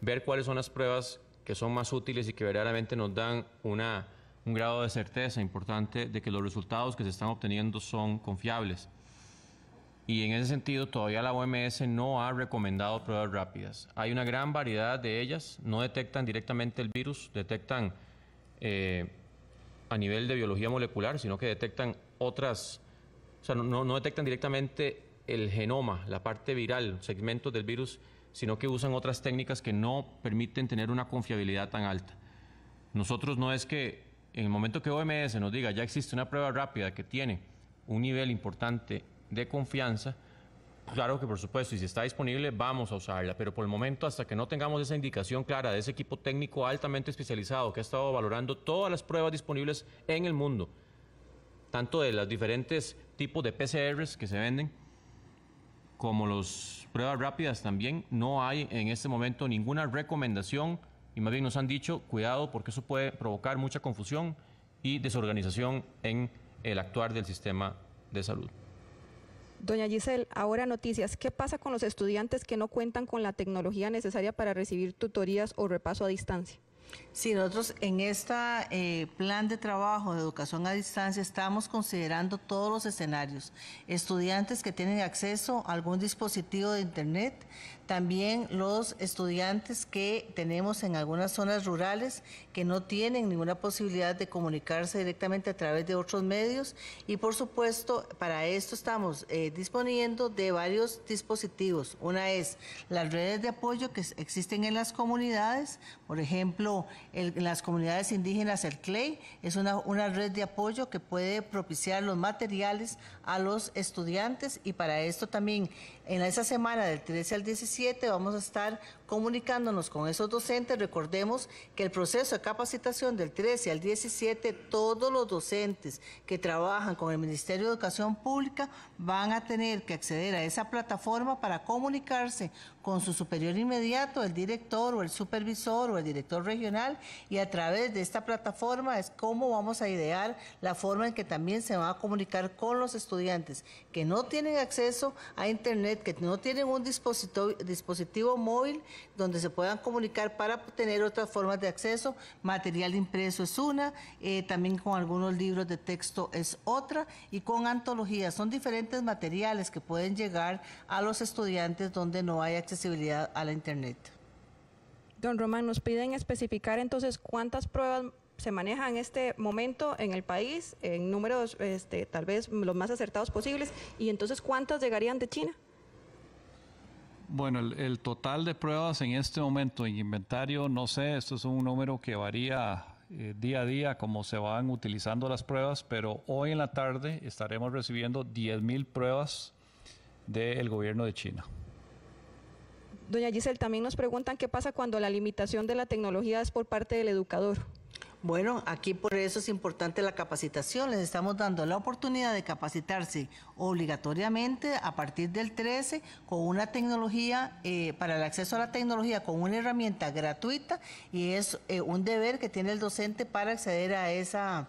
ver cuáles son las pruebas que son más útiles y que verdaderamente nos dan una, un grado de certeza importante de que los resultados que se están obteniendo son confiables. Y en ese sentido, todavía la OMS no ha recomendado pruebas rápidas. Hay una gran variedad de ellas, no detectan directamente el virus, detectan... Eh, a nivel de biología molecular, sino que detectan otras, o sea, no, detectan directamente el genoma, la parte viral, segmentos del virus, sino que usan otras técnicas que no permiten tener una confiabilidad tan alta. Nosotros no es que en el momento que OMS nos diga ya existe una prueba rápida que tiene un nivel importante de confianza, Claro que por supuesto, y si está disponible vamos a usarla, pero por el momento hasta que no tengamos esa indicación clara de ese equipo técnico altamente especializado que ha estado valorando todas las pruebas disponibles en el mundo, tanto de los diferentes tipos de PCRs que se venden, como las pruebas rápidas también, no hay en este momento ninguna recomendación y más bien nos han dicho, cuidado porque eso puede provocar mucha confusión y desorganización en el actuar del sistema de salud. Doña Giselle, ahora noticias. ¿Qué pasa con los estudiantes que no cuentan con la tecnología necesaria para recibir tutorías o repaso a distancia? Sí, nosotros en este plan de trabajo de educación a distancia estamos considerando todos los escenarios. Estudiantes que tienen acceso a algún dispositivo de Internet, también los estudiantes que tenemos en algunas zonas rurales que no tienen ninguna posibilidad de comunicarse directamente a través de otros medios. Y por supuesto, para esto estamos eh, disponiendo de varios dispositivos. Una es las redes de apoyo que existen en las comunidades. Por ejemplo, en las comunidades indígenas, el CLEI es una, una red de apoyo que puede propiciar los materiales a los estudiantes. Y para esto también, en esa semana del 13 al 17, vamos a estar comunicándonos con esos docentes. Recordemos que el proceso de capacitación del 13 al 17, todos los docentes que trabajan con el Ministerio de Educación Pública van a tener que acceder a esa plataforma para comunicarse con su superior inmediato, el director o el supervisor o el director regional y a través de esta plataforma es cómo vamos a idear la forma en que también se va a comunicar con los estudiantes que no tienen acceso a Internet, que no tienen un dispositivo, dispositivo móvil donde se puedan comunicar para tener otras formas de acceso. Material impreso es una, eh, también con algunos libros de texto es otra y con antologías. Son diferentes materiales que pueden llegar a los estudiantes donde no hay accesibilidad a la Internet. Don Román, nos piden especificar entonces cuántas pruebas se manejan en este momento en el país en números este, tal vez los más acertados posibles y entonces cuántas llegarían de China. Bueno, el, total de pruebas en este momento en inventario, no sé, esto es un número que varía eh, día a día como se van utilizando las pruebas, pero hoy en la tarde estaremos recibiendo 10.000 pruebas del gobierno de China. Doña Giselle, también nos preguntan qué pasa cuando la limitación de la tecnología es por parte del educador. Bueno, aquí por eso es importante la capacitación. Les estamos dando la oportunidad de capacitarse obligatoriamente a partir del 13 con una tecnología, eh, para el acceso a la tecnología, con una herramienta gratuita y es eh, un deber que tiene el docente para acceder a esa,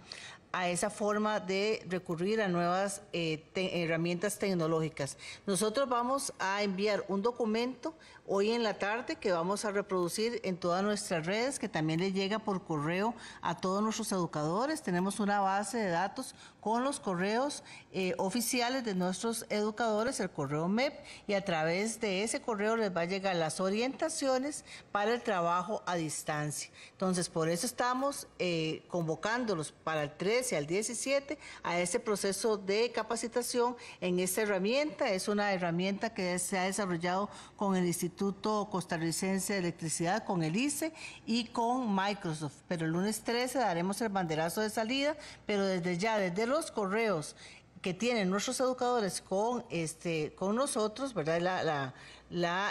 a esa forma de recurrir a nuevas eh, herramientas tecnológicas. Nosotros vamos a enviar un documento hoy en la tarde que vamos a reproducir en todas nuestras redes, que también les llega por correo a todos nuestros educadores. Tenemos una base de datos con los correos eh, oficiales de nuestros educadores, el correo MEP, y a través de ese correo les va a llegar las orientaciones para el trabajo a distancia. Entonces, por eso estamos eh, convocándolos para el 13 al 17 a ese proceso de capacitación en esta herramienta. Es una herramienta que se ha desarrollado con el Instituto Costarricense de Electricidad, con el ICE y con Microsoft. Pero el lunes 13 daremos el banderazo de salida, pero desde ya, desde los los correos que tienen nuestros educadores con este con nosotros, ¿verdad?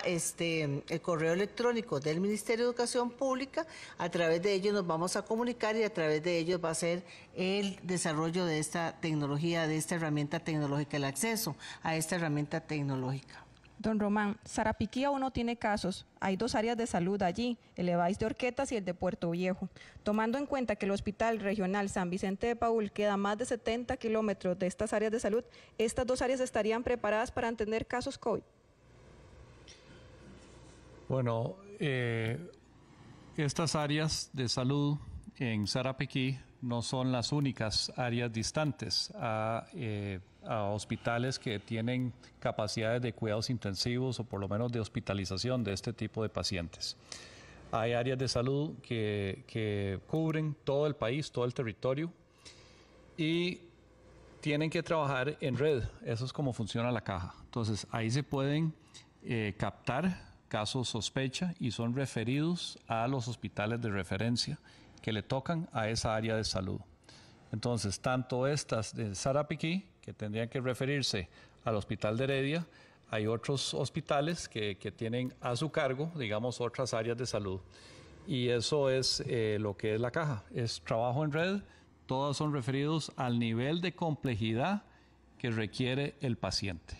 Este, el correo electrónico del Ministerio de Educación Pública, a través de ellos nos vamos a comunicar y a través de ellos va a ser el desarrollo de esta tecnología, de esta herramienta tecnológica, el acceso a esta herramienta tecnológica. Don Román, Sarapiquí aún no tiene casos. Hay dos áreas de salud allí, el EVAIS de Orquetas y el de Puerto Viejo. Tomando en cuenta que el Hospital Regional San Vicente de Paul queda a más de 70 kilómetros de estas áreas de salud, ¿estas dos áreas estarían preparadas para atender casos COVID? Bueno, eh, estas áreas de salud en Sarapiquí no son las únicas áreas distantes. A, eh, a hospitales que tienen capacidades de cuidados intensivos o por lo menos de hospitalización de este tipo de pacientes. Hay áreas de salud que, cubren todo el país, todo el territorio y tienen que trabajar en red. Eso es como funciona la caja. Entonces ahí se pueden eh, captar casos sospecha y son referidos a los hospitales de referencia que le tocan a esa área de salud. Entonces, tanto estas de Sarapiquí que tendrían que referirse al Hospital de Heredia. Hay otros hospitales que, tienen a su cargo, digamos, otras áreas de salud. Y eso es eh, lo que es la caja. Es trabajo en red, todos son referidos al nivel de complejidad que requiere el paciente.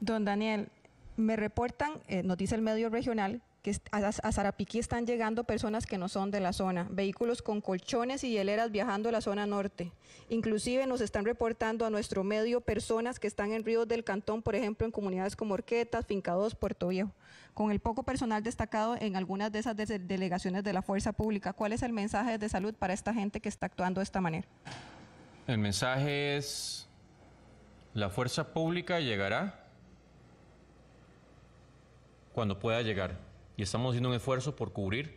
Don Daniel, me reportan, eh, nos dice el medio regional, a, Zarapiqui están llegando personas que no son de la zona, vehículos con colchones y hieleras viajando a la zona norte. Inclusive nos están reportando a nuestro medio personas que están en ríos del cantón, por ejemplo, en comunidades como Orquetas, Fincados, Puerto Viejo, con el poco personal destacado en algunas de esas delegaciones de la fuerza pública. ¿Cuál es el mensaje de salud para esta gente que está actuando de esta manera? El mensaje es, la fuerza pública llegará cuando pueda llegar y estamos haciendo un esfuerzo por cubrir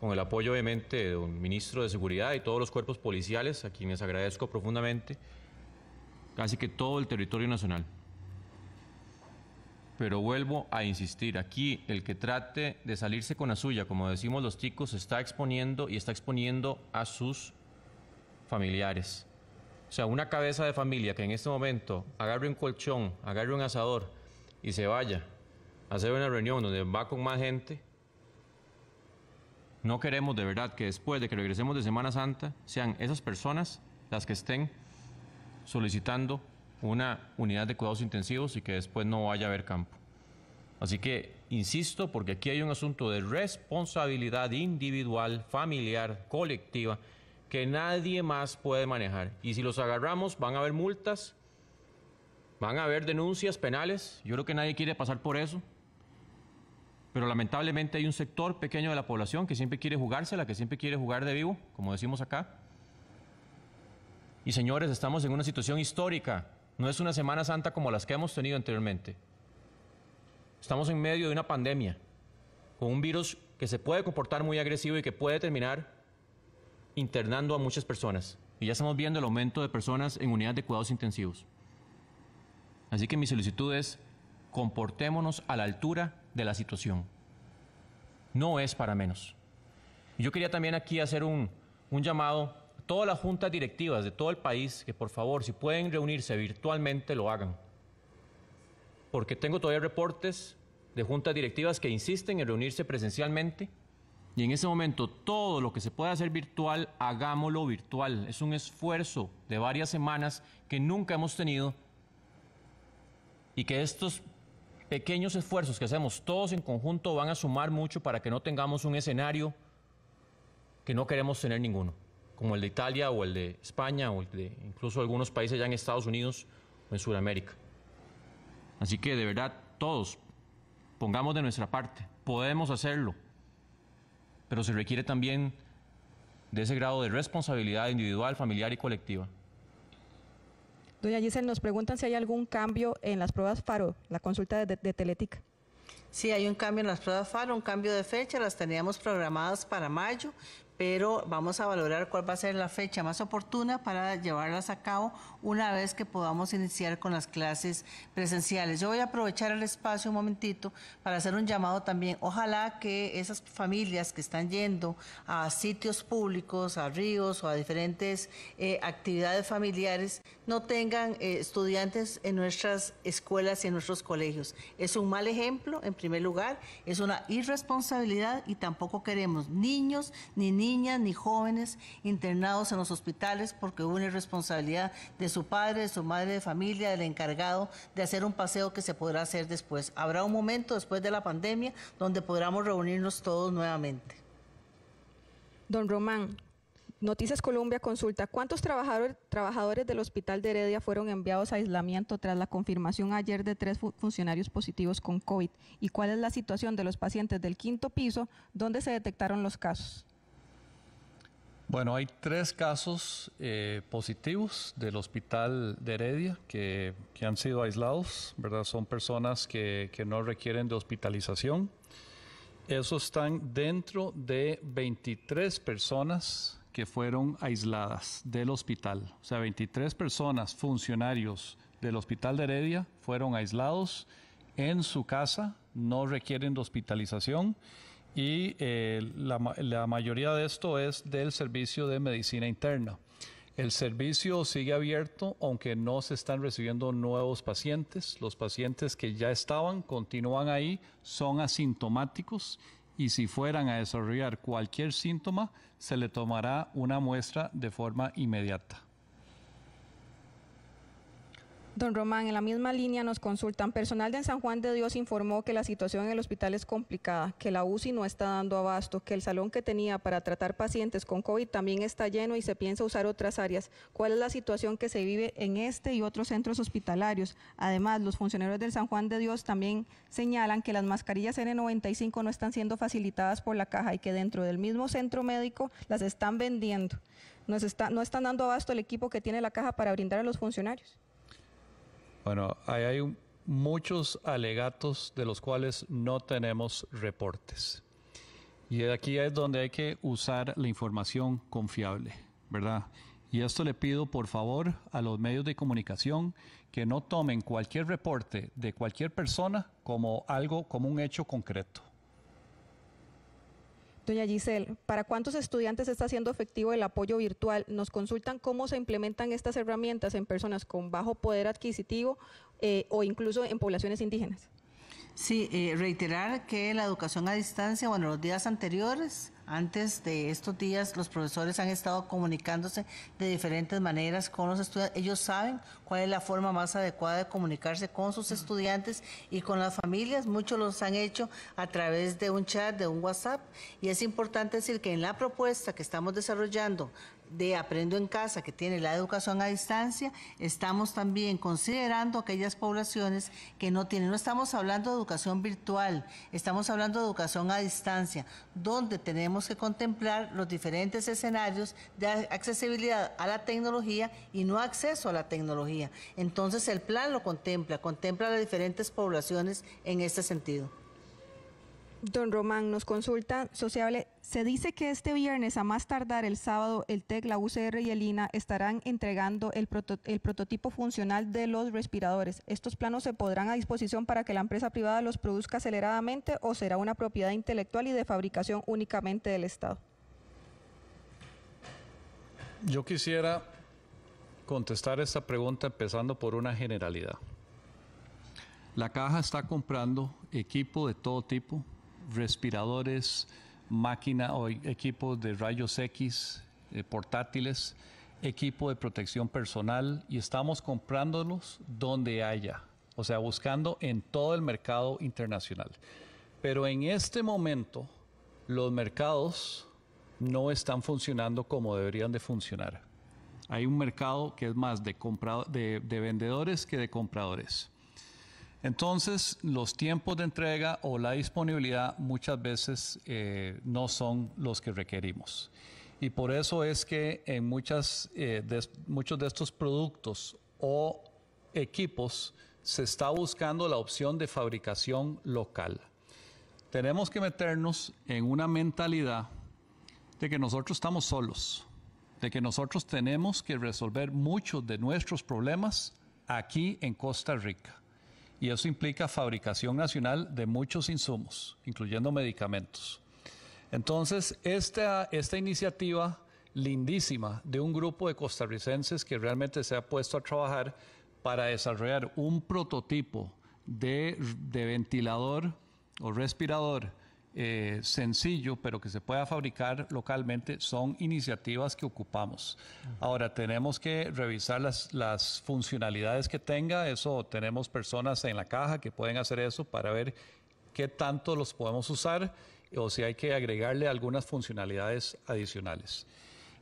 con el apoyo obviamente de un ministro de Seguridad y todos los cuerpos policiales, a quienes agradezco profundamente, casi que todo el territorio nacional. Pero vuelvo a insistir, aquí el que trate de salirse con la suya, como decimos los chicos está exponiendo y está exponiendo a sus familiares. O sea, una cabeza de familia que en este momento agarre un colchón, agarre un asador y se vaya hacer una reunión donde va con más gente. No queremos de verdad que después de que regresemos de Semana Santa sean esas personas las que estén solicitando una unidad de cuidados intensivos y que después no vaya a haber campo. Así que, insisto, porque aquí hay un asunto de responsabilidad individual, familiar, colectiva, que nadie más puede manejar. Y si los agarramos, van a haber multas, van a haber denuncias penales. Yo creo que nadie quiere pasar por eso pero lamentablemente hay un sector pequeño de la población que siempre quiere jugársela, que siempre quiere jugar de vivo, como decimos acá. Y señores, estamos en una situación histórica, no es una Semana Santa como las que hemos tenido anteriormente. Estamos en medio de una pandemia, con un virus que se puede comportar muy agresivo y que puede terminar internando a muchas personas. Y ya estamos viendo el aumento de personas en unidades de cuidados intensivos. Así que mi solicitud es, comportémonos a la altura de la situación. No es para menos. Yo quería también aquí hacer un, llamado a todas las juntas directivas de todo el país que por favor, si pueden reunirse virtualmente, lo hagan. Porque tengo todavía reportes de juntas directivas que insisten en reunirse presencialmente y en ese momento todo lo que se pueda hacer virtual, hagámoslo virtual. Es un esfuerzo de varias semanas que nunca hemos tenido y que estos pequeños esfuerzos que hacemos todos en conjunto van a sumar mucho para que no tengamos un escenario que no queremos tener ninguno, como el de Italia o el de España o el de incluso algunos países ya en Estados Unidos o en Sudamérica. Así que de verdad todos pongamos de nuestra parte, podemos hacerlo, pero se requiere también de ese grado de responsabilidad individual, familiar y colectiva. Doña Giselle, nos preguntan si hay algún cambio en las pruebas FARO, la consulta de, de Teletica. Sí, hay un cambio en las pruebas FARO, un cambio de fecha, las teníamos programadas para mayo, pero vamos a valorar cuál va a ser la fecha más oportuna para llevarlas a cabo una vez que podamos iniciar con las clases presenciales. Yo voy a aprovechar el espacio un momentito para hacer un llamado también. Ojalá que esas familias que están yendo a sitios públicos, a ríos o a diferentes eh, actividades familiares no tengan eh, estudiantes en nuestras escuelas y en nuestros colegios. Es un mal ejemplo, en primer lugar, es una irresponsabilidad y tampoco queremos niños ni niños niñas ni jóvenes internados en los hospitales porque hubo una irresponsabilidad de su padre, de su madre de familia, del encargado de hacer un paseo que se podrá hacer después. Habrá un momento después de la pandemia donde podamos reunirnos todos nuevamente. Don Román, Noticias Colombia consulta, ¿cuántos trabajadores del Hospital de Heredia fueron enviados a aislamiento tras la confirmación ayer de tres funcionarios positivos con COVID? ¿Y cuál es la situación de los pacientes del quinto piso donde se detectaron los casos? Bueno, hay tres casos eh, positivos del hospital de Heredia que, han sido aislados, ¿verdad? Son personas que, que no requieren de hospitalización. Esos están dentro de 23 personas que fueron aisladas del hospital. O sea, 23 personas, funcionarios del hospital de Heredia, fueron aislados en su casa, no requieren de hospitalización y eh, la, la, mayoría de esto es del servicio de medicina interna. El servicio sigue abierto, aunque no se están recibiendo nuevos pacientes. Los pacientes que ya estaban continúan ahí, son asintomáticos y si fueran a desarrollar cualquier síntoma, se le tomará una muestra de forma inmediata. Don Román, en la misma línea nos consultan. Personal de San Juan de Dios informó que la situación en el hospital es complicada, que la UCI no está dando abasto, que el salón que tenía para tratar pacientes con COVID también está lleno y se piensa usar otras áreas. ¿Cuál es la situación que se vive en este y otros centros hospitalarios? Además, los funcionarios del San Juan de Dios también señalan que las mascarillas N95 no están siendo facilitadas por la caja y que dentro del mismo centro médico las están vendiendo. no están dando abasto el equipo que tiene la caja para brindar a los funcionarios. Bueno, hay muchos alegatos de los cuales no tenemos reportes. Y aquí es donde hay que usar la información confiable, ¿verdad? Y esto le pido por favor a los medios de comunicación que no tomen cualquier reporte de cualquier persona como algo, como un hecho concreto. Doña Giselle, ¿para cuántos estudiantes está siendo efectivo el apoyo virtual? Nos consultan cómo se implementan estas herramientas en personas con bajo poder adquisitivo eh, o incluso en poblaciones indígenas. Sí, eh, reiterar que la educación a distancia, bueno, los días anteriores, antes de estos días, los profesores han estado comunicándose de diferentes maneras con los estudiantes. Ellos saben cuál es la forma más adecuada de comunicarse con sus estudiantes y con las familias. Muchos los han hecho a través de un chat, de un WhatsApp. Y es importante decir que en la propuesta que estamos desarrollando de Aprendo en Casa que tiene la educación a distancia, estamos también considerando aquellas poblaciones que no tienen, no estamos hablando de educación virtual, estamos hablando de educación a distancia, donde tenemos que contemplar los diferentes escenarios de accesibilidad a la tecnología y no acceso a la tecnología. Entonces el plan lo contempla, contempla a las diferentes poblaciones en este sentido. Don Román nos consulta, sociable, se dice que este viernes a más tardar el sábado el TEC, la UCR y el INA estarán entregando el, el prototipo funcional de los respiradores. ¿Estos planos se podrán a disposición para que la empresa privada los produzca aceleradamente o será una propiedad intelectual y de fabricación únicamente del Estado? Yo quisiera contestar esta pregunta empezando por una generalidad. La caja está comprando equipo de todo tipo respiradores, máquina o equipos de rayos X eh, portátiles, equipo de protección personal y estamos comprándolos donde haya, o sea, buscando en todo el mercado internacional. Pero en este momento los mercados no están funcionando como deberían de funcionar. Hay un mercado que es más de, de vendedores que de compradores. Entonces, los tiempos de entrega o la disponibilidad muchas veces eh, no son los que requerimos. Y por eso es que en eh, muchos de estos productos o equipos se está buscando la opción de fabricación local. Tenemos que meternos en una mentalidad de que nosotros estamos solos, de que nosotros tenemos que resolver muchos de nuestros problemas aquí en Costa Rica y eso implica fabricación nacional de muchos insumos, incluyendo medicamentos. Entonces, esta, iniciativa lindísima de un grupo de costarricenses que realmente se ha puesto a trabajar para desarrollar un prototipo de ventilador o respirador eh, sencillo, pero que se pueda fabricar localmente, son iniciativas que ocupamos. Ahora, tenemos que revisar las, las funcionalidades que tenga, eso tenemos personas en la caja que pueden hacer eso para ver qué tanto los podemos usar o si hay que agregarle algunas funcionalidades adicionales.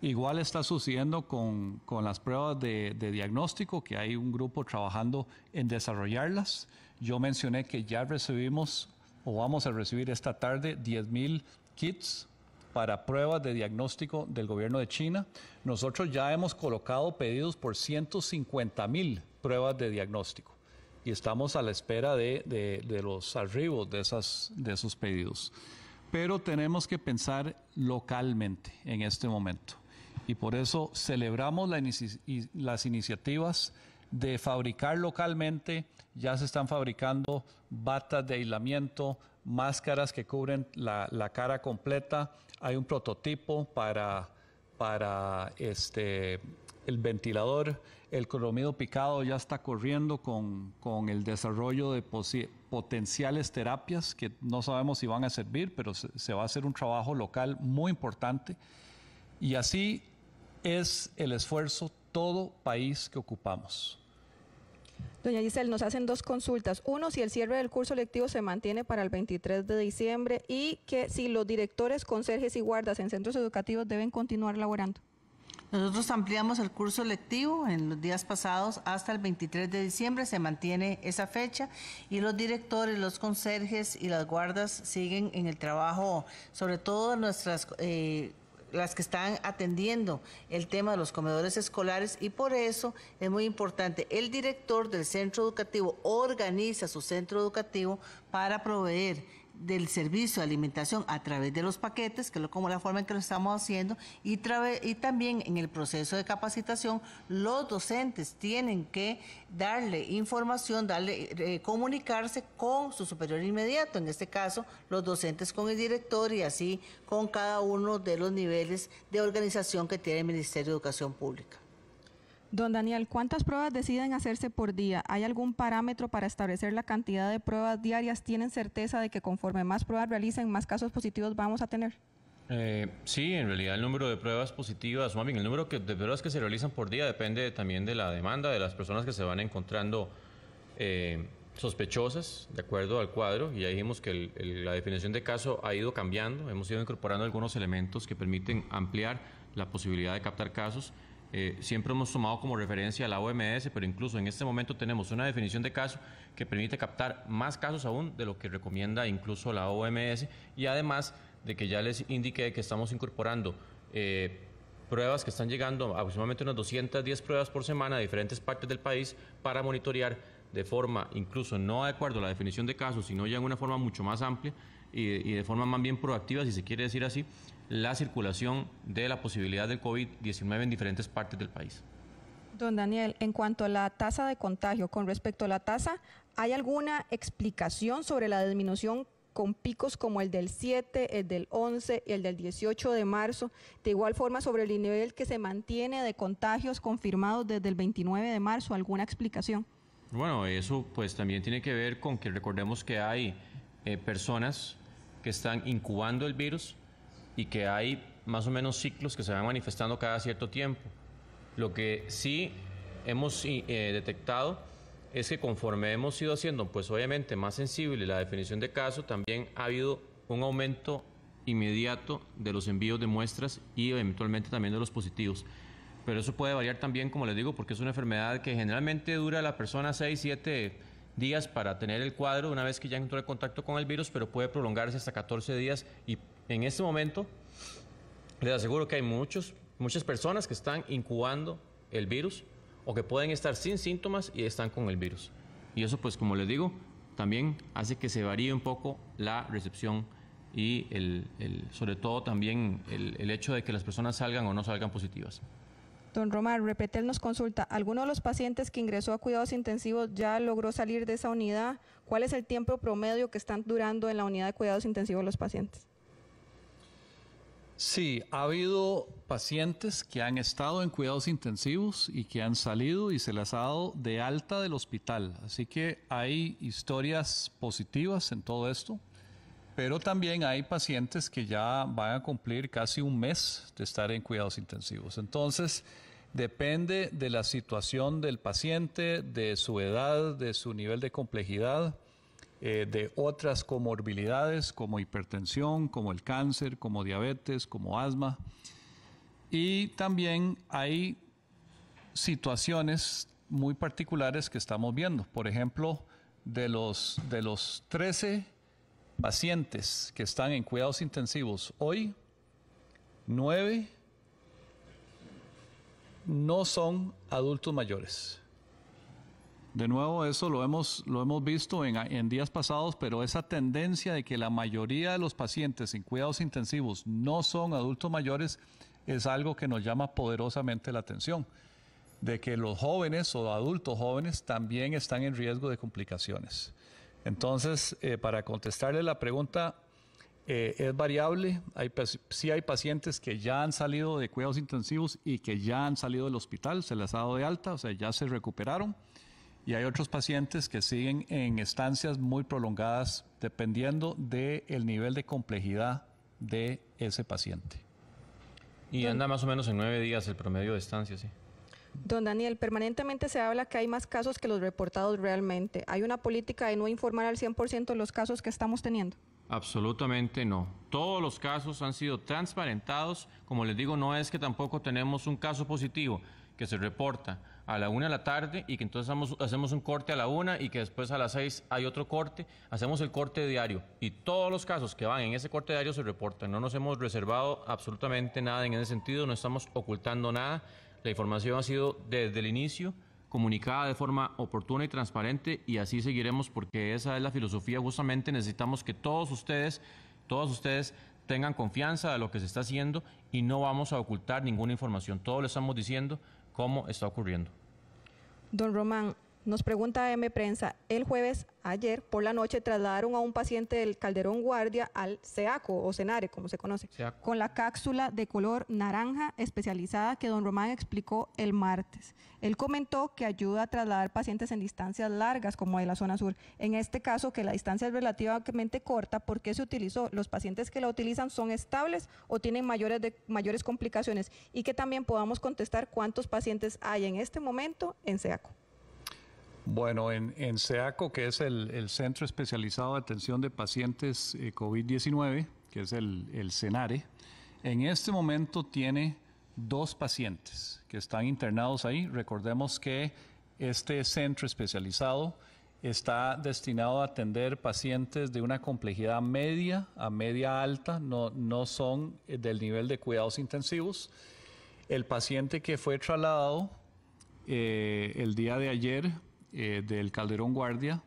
Igual está sucediendo con, las pruebas de, diagnóstico, que hay un grupo trabajando en desarrollarlas. Yo mencioné que ya recibimos o vamos a recibir esta tarde 10.000 kits para pruebas de diagnóstico del gobierno de China. Nosotros ya hemos colocado pedidos por 150.000 mil pruebas de diagnóstico y estamos a la espera de, los arribos de, esos pedidos. Pero tenemos que pensar localmente en este momento y por eso celebramos las iniciativas de fabricar localmente, ya se están fabricando batas de aislamiento, máscaras que cubren la, cara completa. Hay un prototipo para, para este, el ventilador. El cromido picado ya está corriendo con, el desarrollo de potenciales terapias que no sabemos si van a servir, pero se va a hacer un trabajo local muy importante. Y así es el esfuerzo todo país que ocupamos. Doña Giselle, nos hacen dos consultas. Uno, si el cierre del curso lectivo se mantiene para el 23 de diciembre y que si los directores, conserjes y guardas en centros educativos deben continuar laborando. Nosotros ampliamos el curso lectivo en los días pasados hasta el 23 de diciembre, se mantiene esa fecha y los directores, los conserjes y las guardas siguen en el trabajo, sobre todo nuestras eh, las que están atendiendo el tema de los comedores escolares y por eso es muy importante. El director del centro educativo organiza su centro educativo para proveer del servicio de alimentación a través de los paquetes, que es como la forma en que lo estamos haciendo, y, también en el proceso de capacitación, los docentes tienen que darle información, darle, eh, comunicarse con su superior inmediato, en este caso los docentes con el director y así con cada uno de los niveles de organización que tiene el Ministerio de Educación Pública. Don Daniel, ¿cuántas pruebas deciden hacerse por día? ¿Hay algún parámetro para establecer la cantidad de pruebas diarias? ¿Tienen certeza de que conforme más pruebas realicen, más casos positivos vamos a tener? Eh, sí, en realidad el número de pruebas positivas, o bien el número de pruebas que se realizan por día depende también de la demanda, de las personas que se van encontrando eh, sospechosas, de acuerdo al cuadro. Y ya dijimos que la definición de caso ha ido cambiando, hemos ido incorporando algunos elementos que permiten ampliar la posibilidad de captar casos eh, siempre hemos tomado como referencia a la OMS, pero incluso en este momento tenemos una definición de caso que permite captar más casos aún de lo que recomienda incluso la OMS y además de que ya les indiqué que estamos incorporando eh, pruebas que están llegando aproximadamente unas 210 pruebas por semana a diferentes partes del país para monitorear de forma incluso no de acuerdo a la definición de casos, sino ya en una forma mucho más amplia y de forma más bien proactiva, si se quiere decir así, la circulación de la posibilidad del COVID-19 en diferentes partes del país. Don Daniel, en cuanto a la tasa de contagio, con respecto a la tasa, ¿hay alguna explicación sobre la disminución con picos como el del 7, el del 11 y el del 18 de marzo? De igual forma, sobre el nivel que se mantiene de contagios confirmados desde el 29 de marzo, ¿alguna explicación? Bueno, eso pues también tiene que ver con que recordemos que hay eh, personas que están incubando el virus, y que hay más o menos ciclos que se van manifestando cada cierto tiempo. Lo que sí hemos eh, detectado es que conforme hemos ido haciendo, pues obviamente más sensible la definición de caso, también ha habido un aumento inmediato de los envíos de muestras y eventualmente también de los positivos. Pero eso puede variar también, como les digo, porque es una enfermedad que generalmente dura la persona 6, 7 días para tener el cuadro una vez que ya entró en contacto con el virus, pero puede prolongarse hasta 14 días y en este momento, les aseguro que hay muchos, muchas personas que están incubando el virus o que pueden estar sin síntomas y están con el virus. Y eso, pues, como les digo, también hace que se varíe un poco la recepción y el, sobre todo también el, hecho de que las personas salgan o no salgan positivas. Don Romar, Repetel consulta, ¿alguno de los pacientes que ingresó a cuidados intensivos ya logró salir de esa unidad? ¿Cuál es el tiempo promedio que están durando en la unidad de cuidados intensivos los pacientes? Sí, ha habido pacientes que han estado en cuidados intensivos y que han salido y se las ha dado de alta del hospital. Así que hay historias positivas en todo esto, pero también hay pacientes que ya van a cumplir casi un mes de estar en cuidados intensivos. Entonces, depende de la situación del paciente, de su edad, de su nivel de complejidad eh, de otras comorbilidades como hipertensión, como el cáncer, como diabetes, como asma. Y también hay situaciones muy particulares que estamos viendo. Por ejemplo, de los, de los 13 pacientes que están en cuidados intensivos hoy, 9 no son adultos mayores. De nuevo, eso lo hemos, lo hemos visto en, días pasados, pero esa tendencia de que la mayoría de los pacientes en cuidados intensivos no son adultos mayores es algo que nos llama poderosamente la atención, de que los jóvenes o adultos jóvenes también están en riesgo de complicaciones. Entonces, eh, para contestarle la pregunta, eh, es variable. Hay, hay pacientes que ya han salido de cuidados intensivos y que ya han salido del hospital, se les ha dado de alta, o sea, ya se recuperaron y hay otros pacientes que siguen en estancias muy prolongadas dependiendo del el nivel de complejidad de ese paciente. Y anda más o menos en nueve días el promedio de estancia, sí. Don Daniel, permanentemente se habla que hay más casos que los reportados realmente. ¿Hay una política de no informar al 100% los casos que estamos teniendo? Absolutamente no. Todos los casos han sido transparentados. Como les digo, no es que tampoco tenemos un caso positivo que se reporta a la una de la tarde y que entonces hacemos, un corte a la una y que después a las seis hay otro corte, hacemos el corte diario y todos los casos que van en ese corte diario se reportan. No nos hemos reservado absolutamente nada en ese sentido, no estamos ocultando nada. La información ha sido desde el inicio comunicada de forma oportuna y transparente y así seguiremos porque esa es la filosofía justamente. Necesitamos que todos ustedes, todos ustedes tengan confianza de lo que se está haciendo y no vamos a ocultar ninguna información. Todo lo estamos diciendo, cómo está ocurriendo. Don Román, nos pregunta M Prensa, el jueves ayer por la noche trasladaron a un paciente del Calderón Guardia al SEACO o CENARE, como se conoce, con la cápsula de color naranja especializada que don Román explicó el martes. Él comentó que ayuda a trasladar pacientes en distancias largas, como de la zona sur. En este caso, que la distancia es relativamente corta, ¿por qué se utilizó? Los pacientes que la utilizan son estables o tienen mayores, mayores complicaciones y que también podamos contestar cuántos pacientes hay en este momento en SEACO. Bueno, en, SEACO, que es el, Centro Especializado de Atención de Pacientes eh, COVID-19, que es el, CENARE, en este momento tiene dos pacientes que están internados ahí. Recordemos que este centro especializado está destinado a atender pacientes de una complejidad media a media alta, no, son eh, del nivel de cuidados intensivos. El paciente que fue trasladado eh, el día de ayer eh, del Calderón Guardia,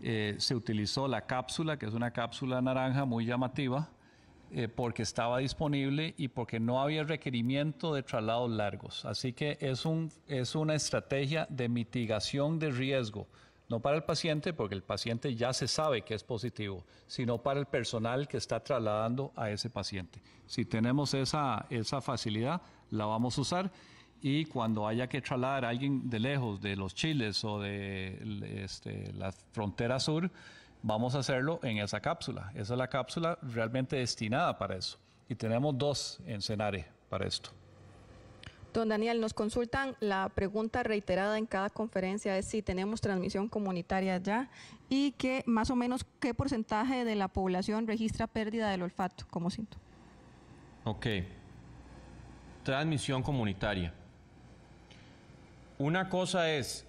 eh, se utilizó la cápsula, que es una cápsula naranja muy llamativa, eh, porque estaba disponible y porque no había requerimiento de traslados largos. Así que es, una estrategia de mitigación de riesgo, no para el paciente, porque el paciente ya se sabe que es positivo, sino para el personal que está trasladando a ese paciente. Si tenemos esa facilidad, la vamos a usar y cuando haya que trasladar a alguien de lejos, de los chiles o de este, la frontera sur, vamos a hacerlo en esa cápsula. Esa es la cápsula realmente destinada para eso. Y tenemos dos en para esto. Don Daniel, nos consultan la pregunta reiterada en cada conferencia es si tenemos transmisión comunitaria ya y que más o menos qué porcentaje de la población registra pérdida del olfato como síntoma. Ok. Transmisión comunitaria una cosa es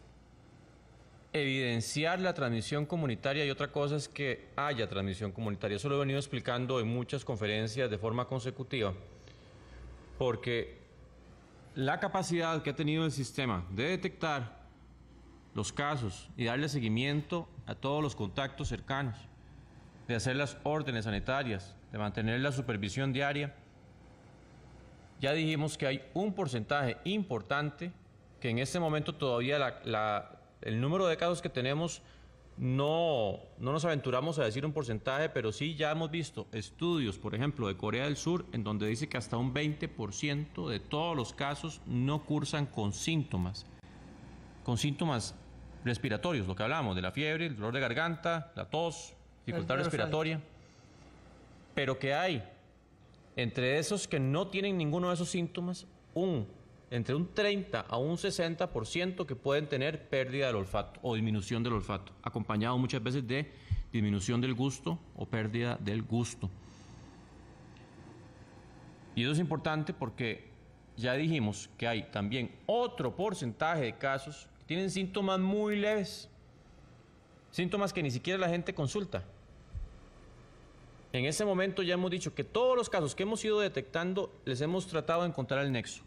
evidenciar la transmisión comunitaria y otra cosa es que haya transmisión comunitaria. Eso lo he venido explicando en muchas conferencias de forma consecutiva, porque la capacidad que ha tenido el sistema de detectar los casos y darle seguimiento a todos los contactos cercanos, de hacer las órdenes sanitarias, de mantener la supervisión diaria, ya dijimos que hay un porcentaje importante que en este momento todavía el número de casos que tenemos no, no nos aventuramos a decir un porcentaje, pero sí ya hemos visto estudios, por ejemplo, de Corea del Sur, en donde dice que hasta un 20% de todos los casos no cursan con síntomas, con síntomas respiratorios, lo que hablamos, de la fiebre, el dolor de garganta, la tos, dificultad respiratoria, pero que hay entre esos que no tienen ninguno de esos síntomas un entre un 30 a un 60% que pueden tener pérdida del olfato o disminución del olfato, acompañado muchas veces de disminución del gusto o pérdida del gusto. Y eso es importante porque ya dijimos que hay también otro porcentaje de casos que tienen síntomas muy leves, síntomas que ni siquiera la gente consulta. En ese momento ya hemos dicho que todos los casos que hemos ido detectando les hemos tratado de encontrar el nexo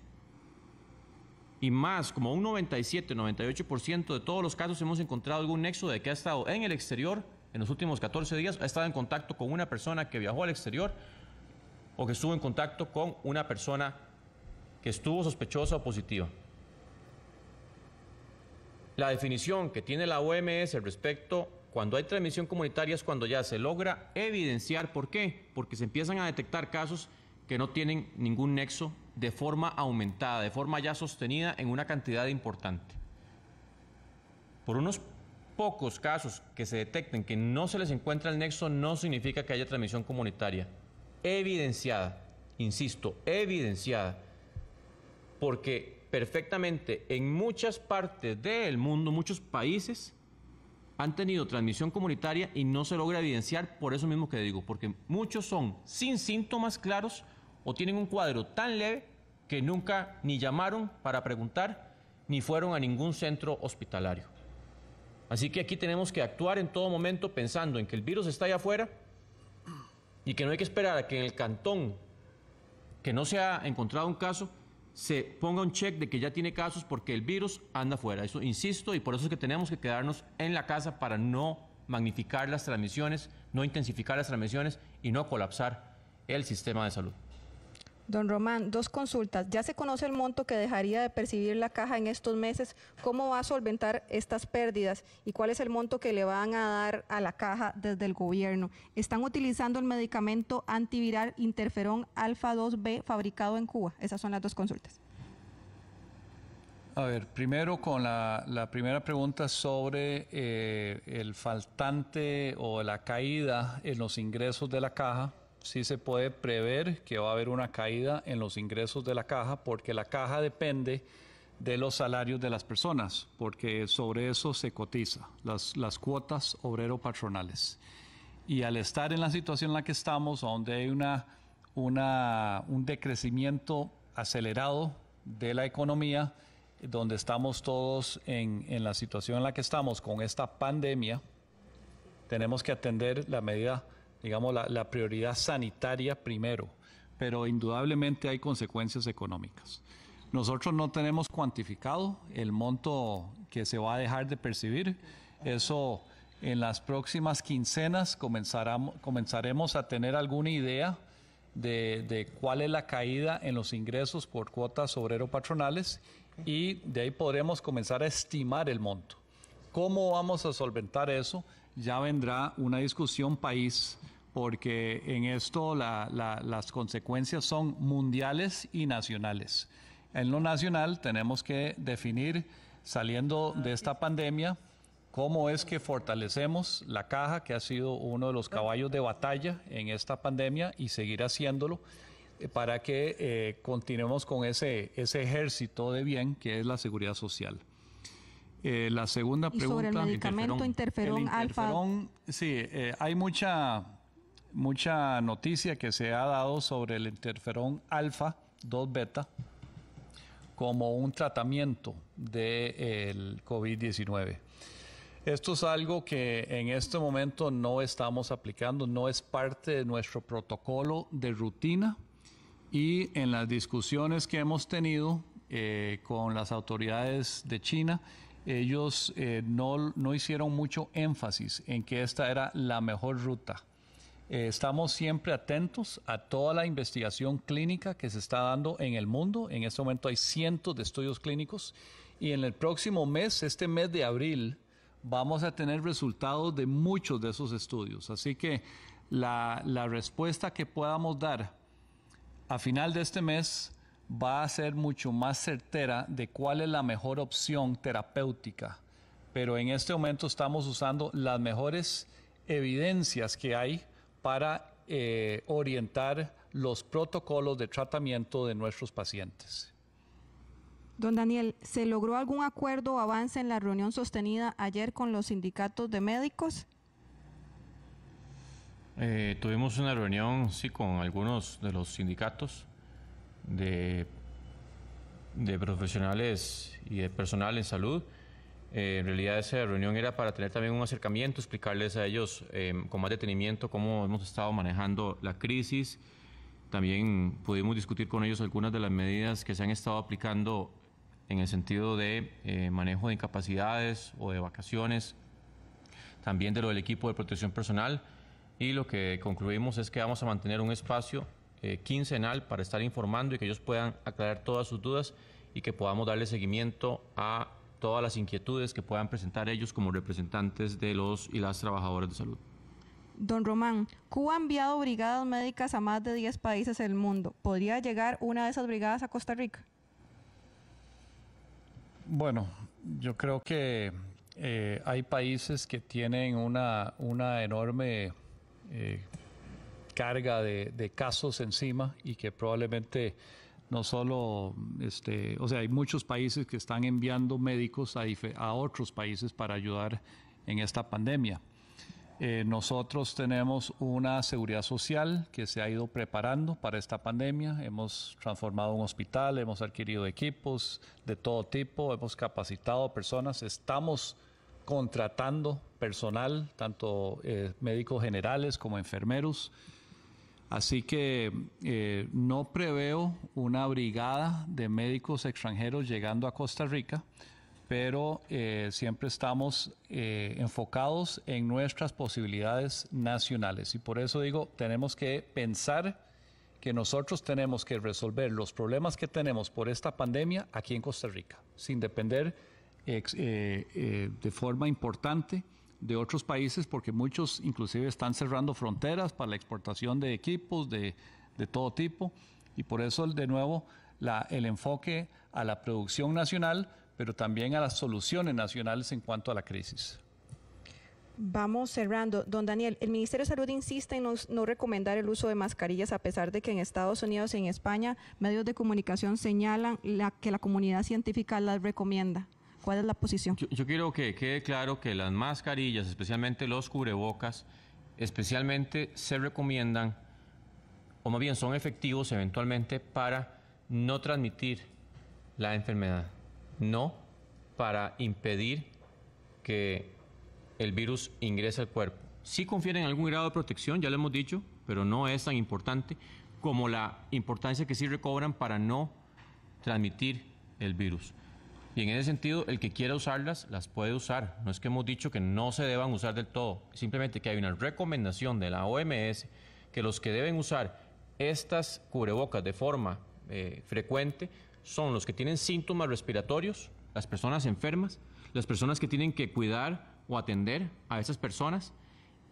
y más, como un 97-98% de todos los casos hemos encontrado algún nexo de que ha estado en el exterior en los últimos 14 días, ha estado en contacto con una persona que viajó al exterior o que estuvo en contacto con una persona que estuvo sospechosa o positiva. La definición que tiene la OMS al respecto cuando hay transmisión comunitaria es cuando ya se logra evidenciar por qué, porque se empiezan a detectar casos que no tienen ningún nexo de forma aumentada, de forma ya sostenida en una cantidad importante. Por unos pocos casos que se detecten que no se les encuentra el nexo, no significa que haya transmisión comunitaria. Evidenciada, insisto, evidenciada. Porque perfectamente en muchas partes del mundo, muchos países, han tenido transmisión comunitaria y no se logra evidenciar por eso mismo que digo, porque muchos son sin síntomas claros o tienen un cuadro tan leve que nunca ni llamaron para preguntar ni fueron a ningún centro hospitalario. Así que aquí tenemos que actuar en todo momento pensando en que el virus está allá afuera y que no hay que esperar a que en el cantón que no se ha encontrado un caso se ponga un check de que ya tiene casos porque el virus anda afuera. Eso insisto y por eso es que tenemos que quedarnos en la casa para no magnificar las transmisiones, no intensificar las transmisiones y no colapsar el sistema de salud. Don Román, dos consultas. ¿Ya se conoce el monto que dejaría de percibir la caja en estos meses? ¿Cómo va a solventar estas pérdidas? ¿Y cuál es el monto que le van a dar a la caja desde el gobierno? ¿Están utilizando el medicamento antiviral interferón alfa 2B fabricado en Cuba? Esas son las dos consultas. A ver, primero con la, primera pregunta sobre eh, el faltante o la caída en los ingresos de la caja sí se puede prever que va a haber una caída en los ingresos de la caja porque la caja depende de los salarios de las personas, porque sobre eso se cotiza, las, las cuotas obrero-patronales. Y al estar en la situación en la que estamos, donde hay una, una, un decrecimiento acelerado de la economía, donde estamos todos en, en la situación en la que estamos con esta pandemia, tenemos que atender la medida digamos, la, prioridad sanitaria primero, pero indudablemente hay consecuencias económicas. Nosotros no tenemos cuantificado el monto que se va a dejar de percibir. Eso en las próximas quincenas comenzaremos a tener alguna idea de, de, cuál es la caída en los ingresos por cuotas obrero-patronales y de ahí podremos comenzar a estimar el monto. ¿Cómo vamos a solventar eso? Ya vendrá una discusión país porque en esto las consecuencias son mundiales y nacionales. En lo nacional tenemos que definir, saliendo de esta pandemia, cómo es que fortalecemos la caja, que ha sido uno de los caballos de batalla en esta pandemia y seguir haciéndolo eh, para que eh, continuemos con ese, ejército de bien que es la seguridad social. Eh, la segunda pregunta... Y sobre el medicamento interferón, alfa. Sí, hay mucha mucha noticia que se ha dado sobre el interferón alfa 2 beta como un tratamiento del de COVID-19. Esto es algo que en este momento no estamos aplicando, no es parte de nuestro protocolo de rutina y en las discusiones que hemos tenido eh, con las autoridades de China, ellos eh, no hicieron mucho énfasis en que esta era la mejor ruta eh, estamos siempre atentos a toda la investigación clínica que se está dando en el mundo. En este momento hay cientos de estudios clínicos y en el próximo mes, este mes de abril, vamos a tener resultados de muchos de esos estudios. Así que la, la respuesta que podamos dar a final de este mes va a ser mucho más certera de cuál es la mejor opción terapéutica. Pero en este momento estamos usando las mejores evidencias que hay para eh, orientar los protocolos de tratamiento de nuestros pacientes. Don Daniel, ¿se logró algún acuerdo o avance en la reunión sostenida ayer con los sindicatos de médicos? Eh, tuvimos una reunión, sí, con algunos de los sindicatos de, de profesionales y de personal en salud eh, en realidad esa reunión era para tener también un acercamiento, explicarles a ellos eh, con más detenimiento cómo hemos estado manejando la crisis. También pudimos discutir con ellos algunas de las medidas que se han estado aplicando en el sentido de eh, manejo de incapacidades o de vacaciones, también de lo del equipo de protección personal. Y lo que concluimos es que vamos a mantener un espacio quincenal para estar informando y que ellos puedan aclarar todas sus dudas y que podamos darle seguimiento a todas las inquietudes que puedan presentar ellos como representantes de los y las trabajadoras de salud. Don Román, Cuba ha enviado brigadas médicas a más de 10 países del mundo. ¿Podría llegar una de esas brigadas a Costa Rica? Bueno, yo creo que eh, hay países que tienen una, una enorme eh, carga de, de, casos encima y que probablemente no solo, este, o sea, hay muchos países que están enviando médicos a, otros países para ayudar en esta pandemia. Eh, nosotros tenemos una seguridad social que se ha ido preparando para esta pandemia. Hemos transformado un hospital, hemos adquirido equipos de todo tipo, hemos capacitado personas, estamos contratando personal, tanto eh, médicos generales como enfermeros. Así que eh, no preveo una brigada de médicos extranjeros llegando a Costa Rica, pero eh, siempre estamos eh, enfocados en nuestras posibilidades nacionales. Y por eso digo, tenemos que pensar que nosotros tenemos que resolver los problemas que tenemos por esta pandemia aquí en Costa Rica, sin depender de forma importante de otros países porque muchos inclusive están cerrando fronteras para la exportación de equipos de, todo tipo y por eso de nuevo la, el enfoque a la producción nacional, pero también a las soluciones nacionales en cuanto a la crisis. Vamos cerrando. Don Daniel, el Ministerio de Salud insiste en no, recomendar el uso de mascarillas a pesar de que en Estados Unidos y en España medios de comunicación señalan la, que la comunidad científica las recomienda. ¿Cuál es la posición? Yo, quiero que quede claro que las mascarillas, especialmente los cubrebocas, especialmente se recomiendan, o más bien son efectivos eventualmente para no transmitir la enfermedad, no para impedir que el virus ingrese al cuerpo. Sí confieren algún grado de protección, ya lo hemos dicho, pero no es tan importante como la importancia que sí recobran para no transmitir el virus. Y en ese sentido, el que quiera usarlas, las puede usar. No es que hemos dicho que no se deban usar del todo, simplemente que hay una recomendación de la OMS que los que deben usar estas cubrebocas de forma eh, frecuente son los que tienen síntomas respiratorios, las personas enfermas, las personas que tienen que cuidar o atender a esas personas.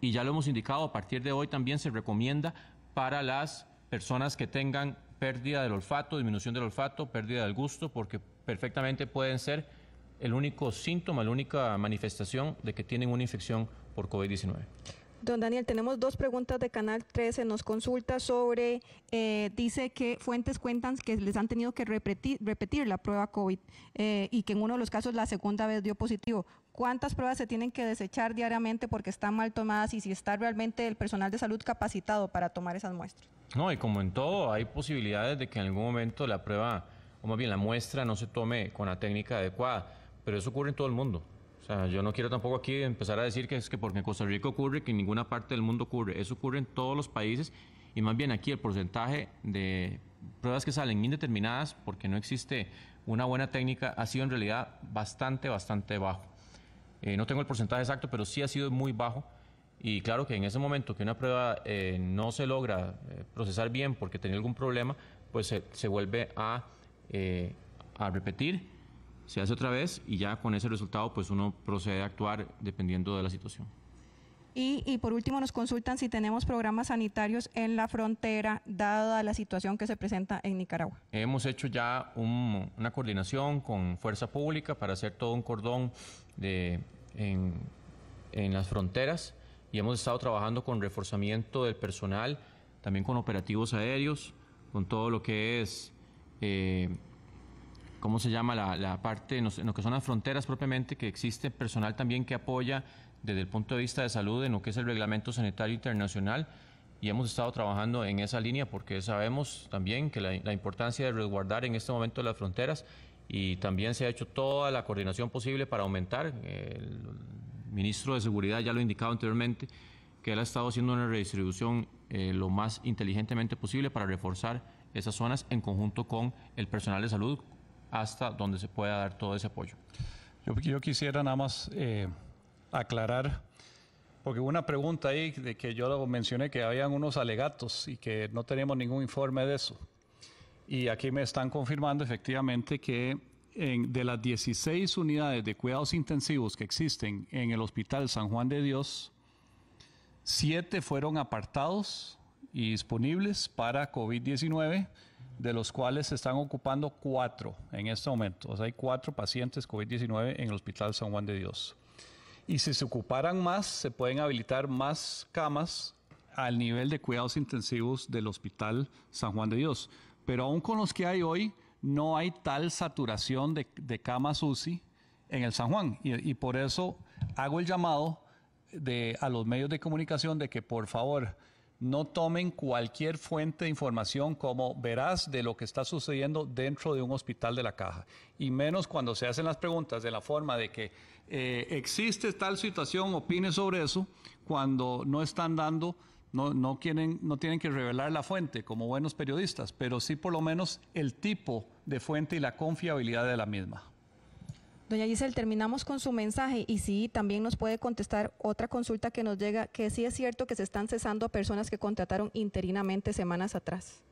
Y ya lo hemos indicado, a partir de hoy también se recomienda para las personas que tengan pérdida del olfato, disminución del olfato, pérdida del gusto, porque perfectamente pueden ser el único síntoma, la única manifestación de que tienen una infección por COVID-19. Don Daniel, tenemos dos preguntas de Canal 13. Nos consulta sobre, eh, dice que fuentes cuentan que les han tenido que repetir, repetir la prueba COVID eh, y que en uno de los casos la segunda vez dio positivo. ¿Cuántas pruebas se tienen que desechar diariamente porque están mal tomadas y si está realmente el personal de salud capacitado para tomar esas muestras? No, y como en todo, hay posibilidades de que en algún momento la prueba o más bien la muestra no se tome con la técnica adecuada. Pero eso ocurre en todo el mundo. O sea, yo no quiero tampoco aquí empezar a decir que es que porque en Costa Rica ocurre, que en ninguna parte del mundo ocurre. Eso ocurre en todos los países y más bien aquí el porcentaje de pruebas que salen indeterminadas porque no existe una buena técnica ha sido en realidad bastante, bastante bajo. Eh, no tengo el porcentaje exacto, pero sí ha sido muy bajo. Y claro que en ese momento que una prueba eh, no se logra eh, procesar bien porque tenía algún problema, pues se vuelve a eh, a repetir, se hace otra vez y ya con ese resultado pues uno procede a actuar dependiendo de la situación. Y, y, por último nos consultan si tenemos programas sanitarios en la frontera, dada la situación que se presenta en Nicaragua. Hemos hecho ya una coordinación con Fuerza Pública para hacer todo un cordón de, en, en, las fronteras y hemos estado trabajando con reforzamiento del personal, también con operativos aéreos, con todo lo que es eh, ¿cómo se llama? La, parte, en, lo que son las fronteras propiamente, que existe personal también que apoya desde el punto de vista de salud en lo que es el reglamento sanitario internacional y hemos estado trabajando en esa línea porque sabemos también que la, importancia de resguardar en este momento las fronteras y también se ha hecho toda la coordinación posible para aumentar. El ministro de Seguridad ya lo ha indicado anteriormente, que él ha estado haciendo una redistribución eh, lo más inteligentemente posible para reforzar esas zonas en conjunto con el personal de salud hasta donde se pueda dar todo ese apoyo. Yo, quisiera nada más eh, aclarar, porque una pregunta ahí de que yo mencioné que habían unos alegatos y que no tenemos ningún informe de eso. Y aquí me están confirmando efectivamente que de las 16 unidades de cuidados intensivos que existen en el Hospital San Juan de Dios, siete fueron apartados y disponibles para COVID-19, de los cuales se están ocupando cuatro en este momento. O sea, hay cuatro pacientes COVID-19 en el Hospital San Juan de Dios. Y si se ocuparan más, se pueden habilitar más camas al nivel de cuidados intensivos del Hospital San Juan de Dios. Pero aún con los que hay hoy, no hay tal saturación de, camas UCI en el San Juan. Y, por eso hago el llamado de, a los medios de comunicación de que por favor no tomen cualquier fuente de información como verás de lo que está sucediendo dentro de un hospital de la caja. Y menos cuando se hacen las preguntas de la forma de que eh, existe tal situación, opine sobre eso, cuando no están dando... No, no, quieren, no tienen que revelar la fuente como buenos periodistas, pero sí por lo menos el tipo de fuente y la confiabilidad de la misma. Doña Giselle, terminamos con su mensaje y sí, también nos puede contestar otra consulta que nos llega, que sí es cierto que se están cesando personas que contrataron interinamente semanas atrás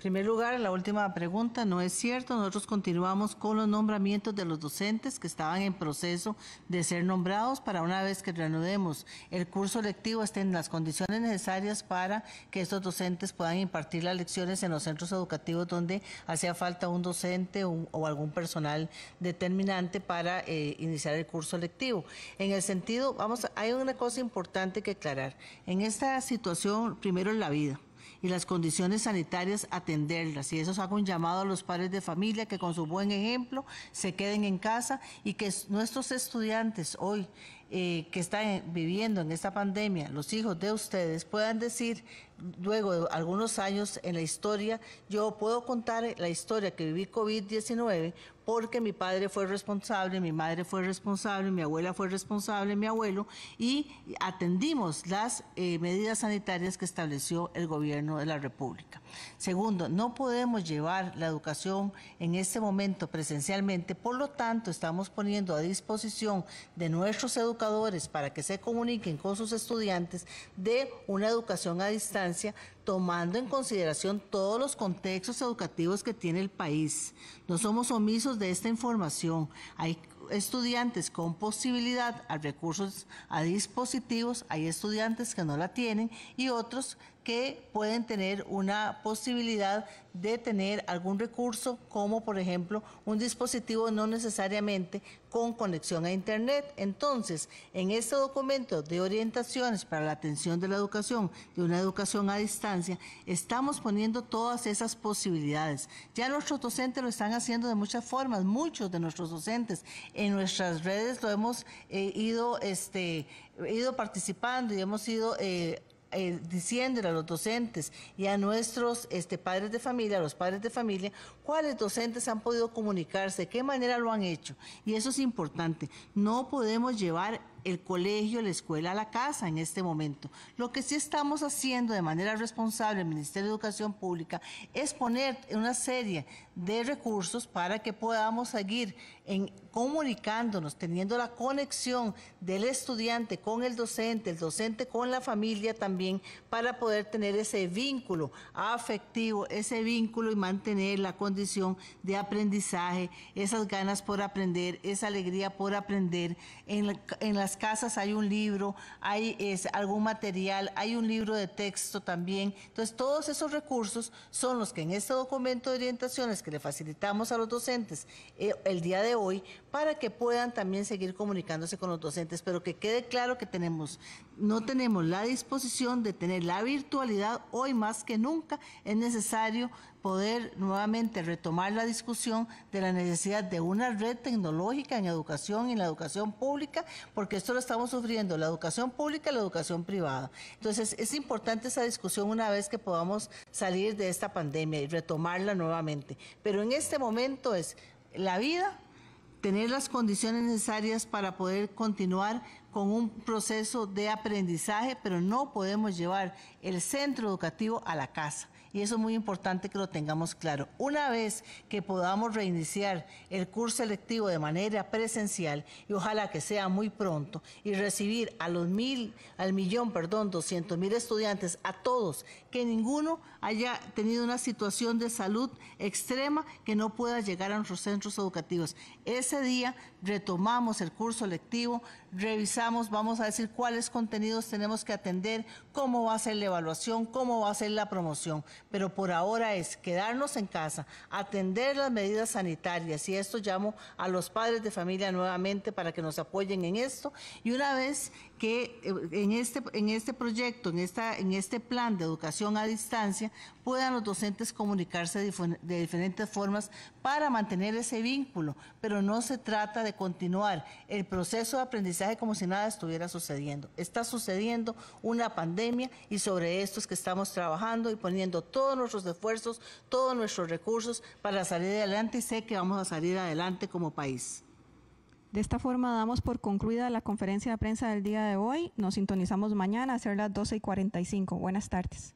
primer lugar, la última pregunta, no es cierto, nosotros continuamos con los nombramientos de los docentes que estaban en proceso de ser nombrados para una vez que reanudemos el curso lectivo estén las condiciones necesarias para que estos docentes puedan impartir las lecciones en los centros educativos donde hacía falta un docente o, algún personal determinante para eh, iniciar el curso lectivo. En el sentido, vamos, hay una cosa importante que aclarar. En esta situación, primero en la vida y las condiciones sanitarias atenderlas. Y eso hago un llamado a los padres de familia que con su buen ejemplo se queden en casa y que nuestros estudiantes hoy eh, que están viviendo en esta pandemia, los hijos de ustedes, puedan decir luego de algunos años en la historia, yo puedo contar la historia que viví COVID-19 porque mi padre fue responsable, mi madre fue responsable, mi abuela fue responsable, mi abuelo, y atendimos las eh, medidas sanitarias que estableció el gobierno de la República. Segundo, no podemos llevar la educación en este momento presencialmente, por lo tanto estamos poniendo a disposición de nuestros educadores para que se comuniquen con sus estudiantes de una educación a distancia tomando en consideración todos los contextos educativos que tiene el país. No somos omisos de esta información. Hay estudiantes con posibilidad a recursos, a dispositivos, hay estudiantes que no la tienen y otros que pueden tener una posibilidad de tener algún recurso como por ejemplo un dispositivo no necesariamente con conexión a Internet. Entonces, en este documento de orientaciones para la atención de la educación, de una educación a distancia, estamos poniendo todas esas posibilidades. Ya nuestros docentes lo están haciendo de muchas formas, muchos de nuestros docentes en nuestras redes lo hemos eh, ido, este, ido participando y hemos ido... Eh, eh, diciéndole a los docentes y a nuestros este, padres de familia, a los padres de familia, cuáles docentes han podido comunicarse, qué manera lo han hecho. Y eso es importante. No podemos llevar el colegio, la escuela a la casa en este momento. Lo que sí estamos haciendo de manera responsable el Ministerio de Educación Pública es poner una serie de recursos para que podamos seguir en comunicándonos, teniendo la conexión del estudiante con el docente, el docente con la familia también, para poder tener ese vínculo afectivo, ese vínculo y mantener la condición de aprendizaje, esas ganas por aprender, esa alegría por aprender. En, en las casas hay un libro, hay es, algún material, hay un libro de texto también. Entonces, todos esos recursos son los que en este documento de orientaciones que le facilitamos a los docentes eh, el día de hoy para que puedan también seguir comunicándose con los docentes, pero que quede claro que tenemos no tenemos la disposición de tener la virtualidad hoy más que nunca, es necesario poder nuevamente retomar la discusión de la necesidad de una red tecnológica en educación y en la educación pública, porque esto lo estamos sufriendo, la educación pública y la educación privada. Entonces, es importante esa discusión una vez que podamos salir de esta pandemia y retomarla nuevamente. Pero en este momento es la vida, tener las condiciones necesarias para poder continuar con un proceso de aprendizaje, pero no podemos llevar el centro educativo a la casa. Y eso es muy importante que lo tengamos claro. Una vez que podamos reiniciar el curso electivo de manera presencial, y ojalá que sea muy pronto, y recibir a los mil, al millón, perdón, doscientos mil estudiantes, a todos, que ninguno haya tenido una situación de salud extrema que no pueda llegar a nuestros centros educativos. Ese día retomamos el curso electivo, revisamos, vamos a decir cuáles contenidos tenemos que atender, cómo va a ser la evaluación, cómo va a ser la promoción. Pero por ahora es quedarnos en casa, atender las medidas sanitarias y esto llamo a los padres de familia nuevamente para que nos apoyen en esto. Y una vez que eh, en este, en este proyecto, en, esta, en este plan de educación a distancia, puedan los docentes comunicarse de, diferentes formas para mantener ese vínculo, pero no se trata de continuar el proceso de aprendizaje como si nada estuviera sucediendo. Está sucediendo una pandemia y sobre esto es que estamos trabajando y poniendo todos nuestros esfuerzos, todos nuestros recursos para salir adelante y sé que vamos a salir adelante como país. De esta forma damos por concluida la conferencia de prensa del día de hoy. Nos sintonizamos mañana a ser las 12 y 45. Buenas tardes.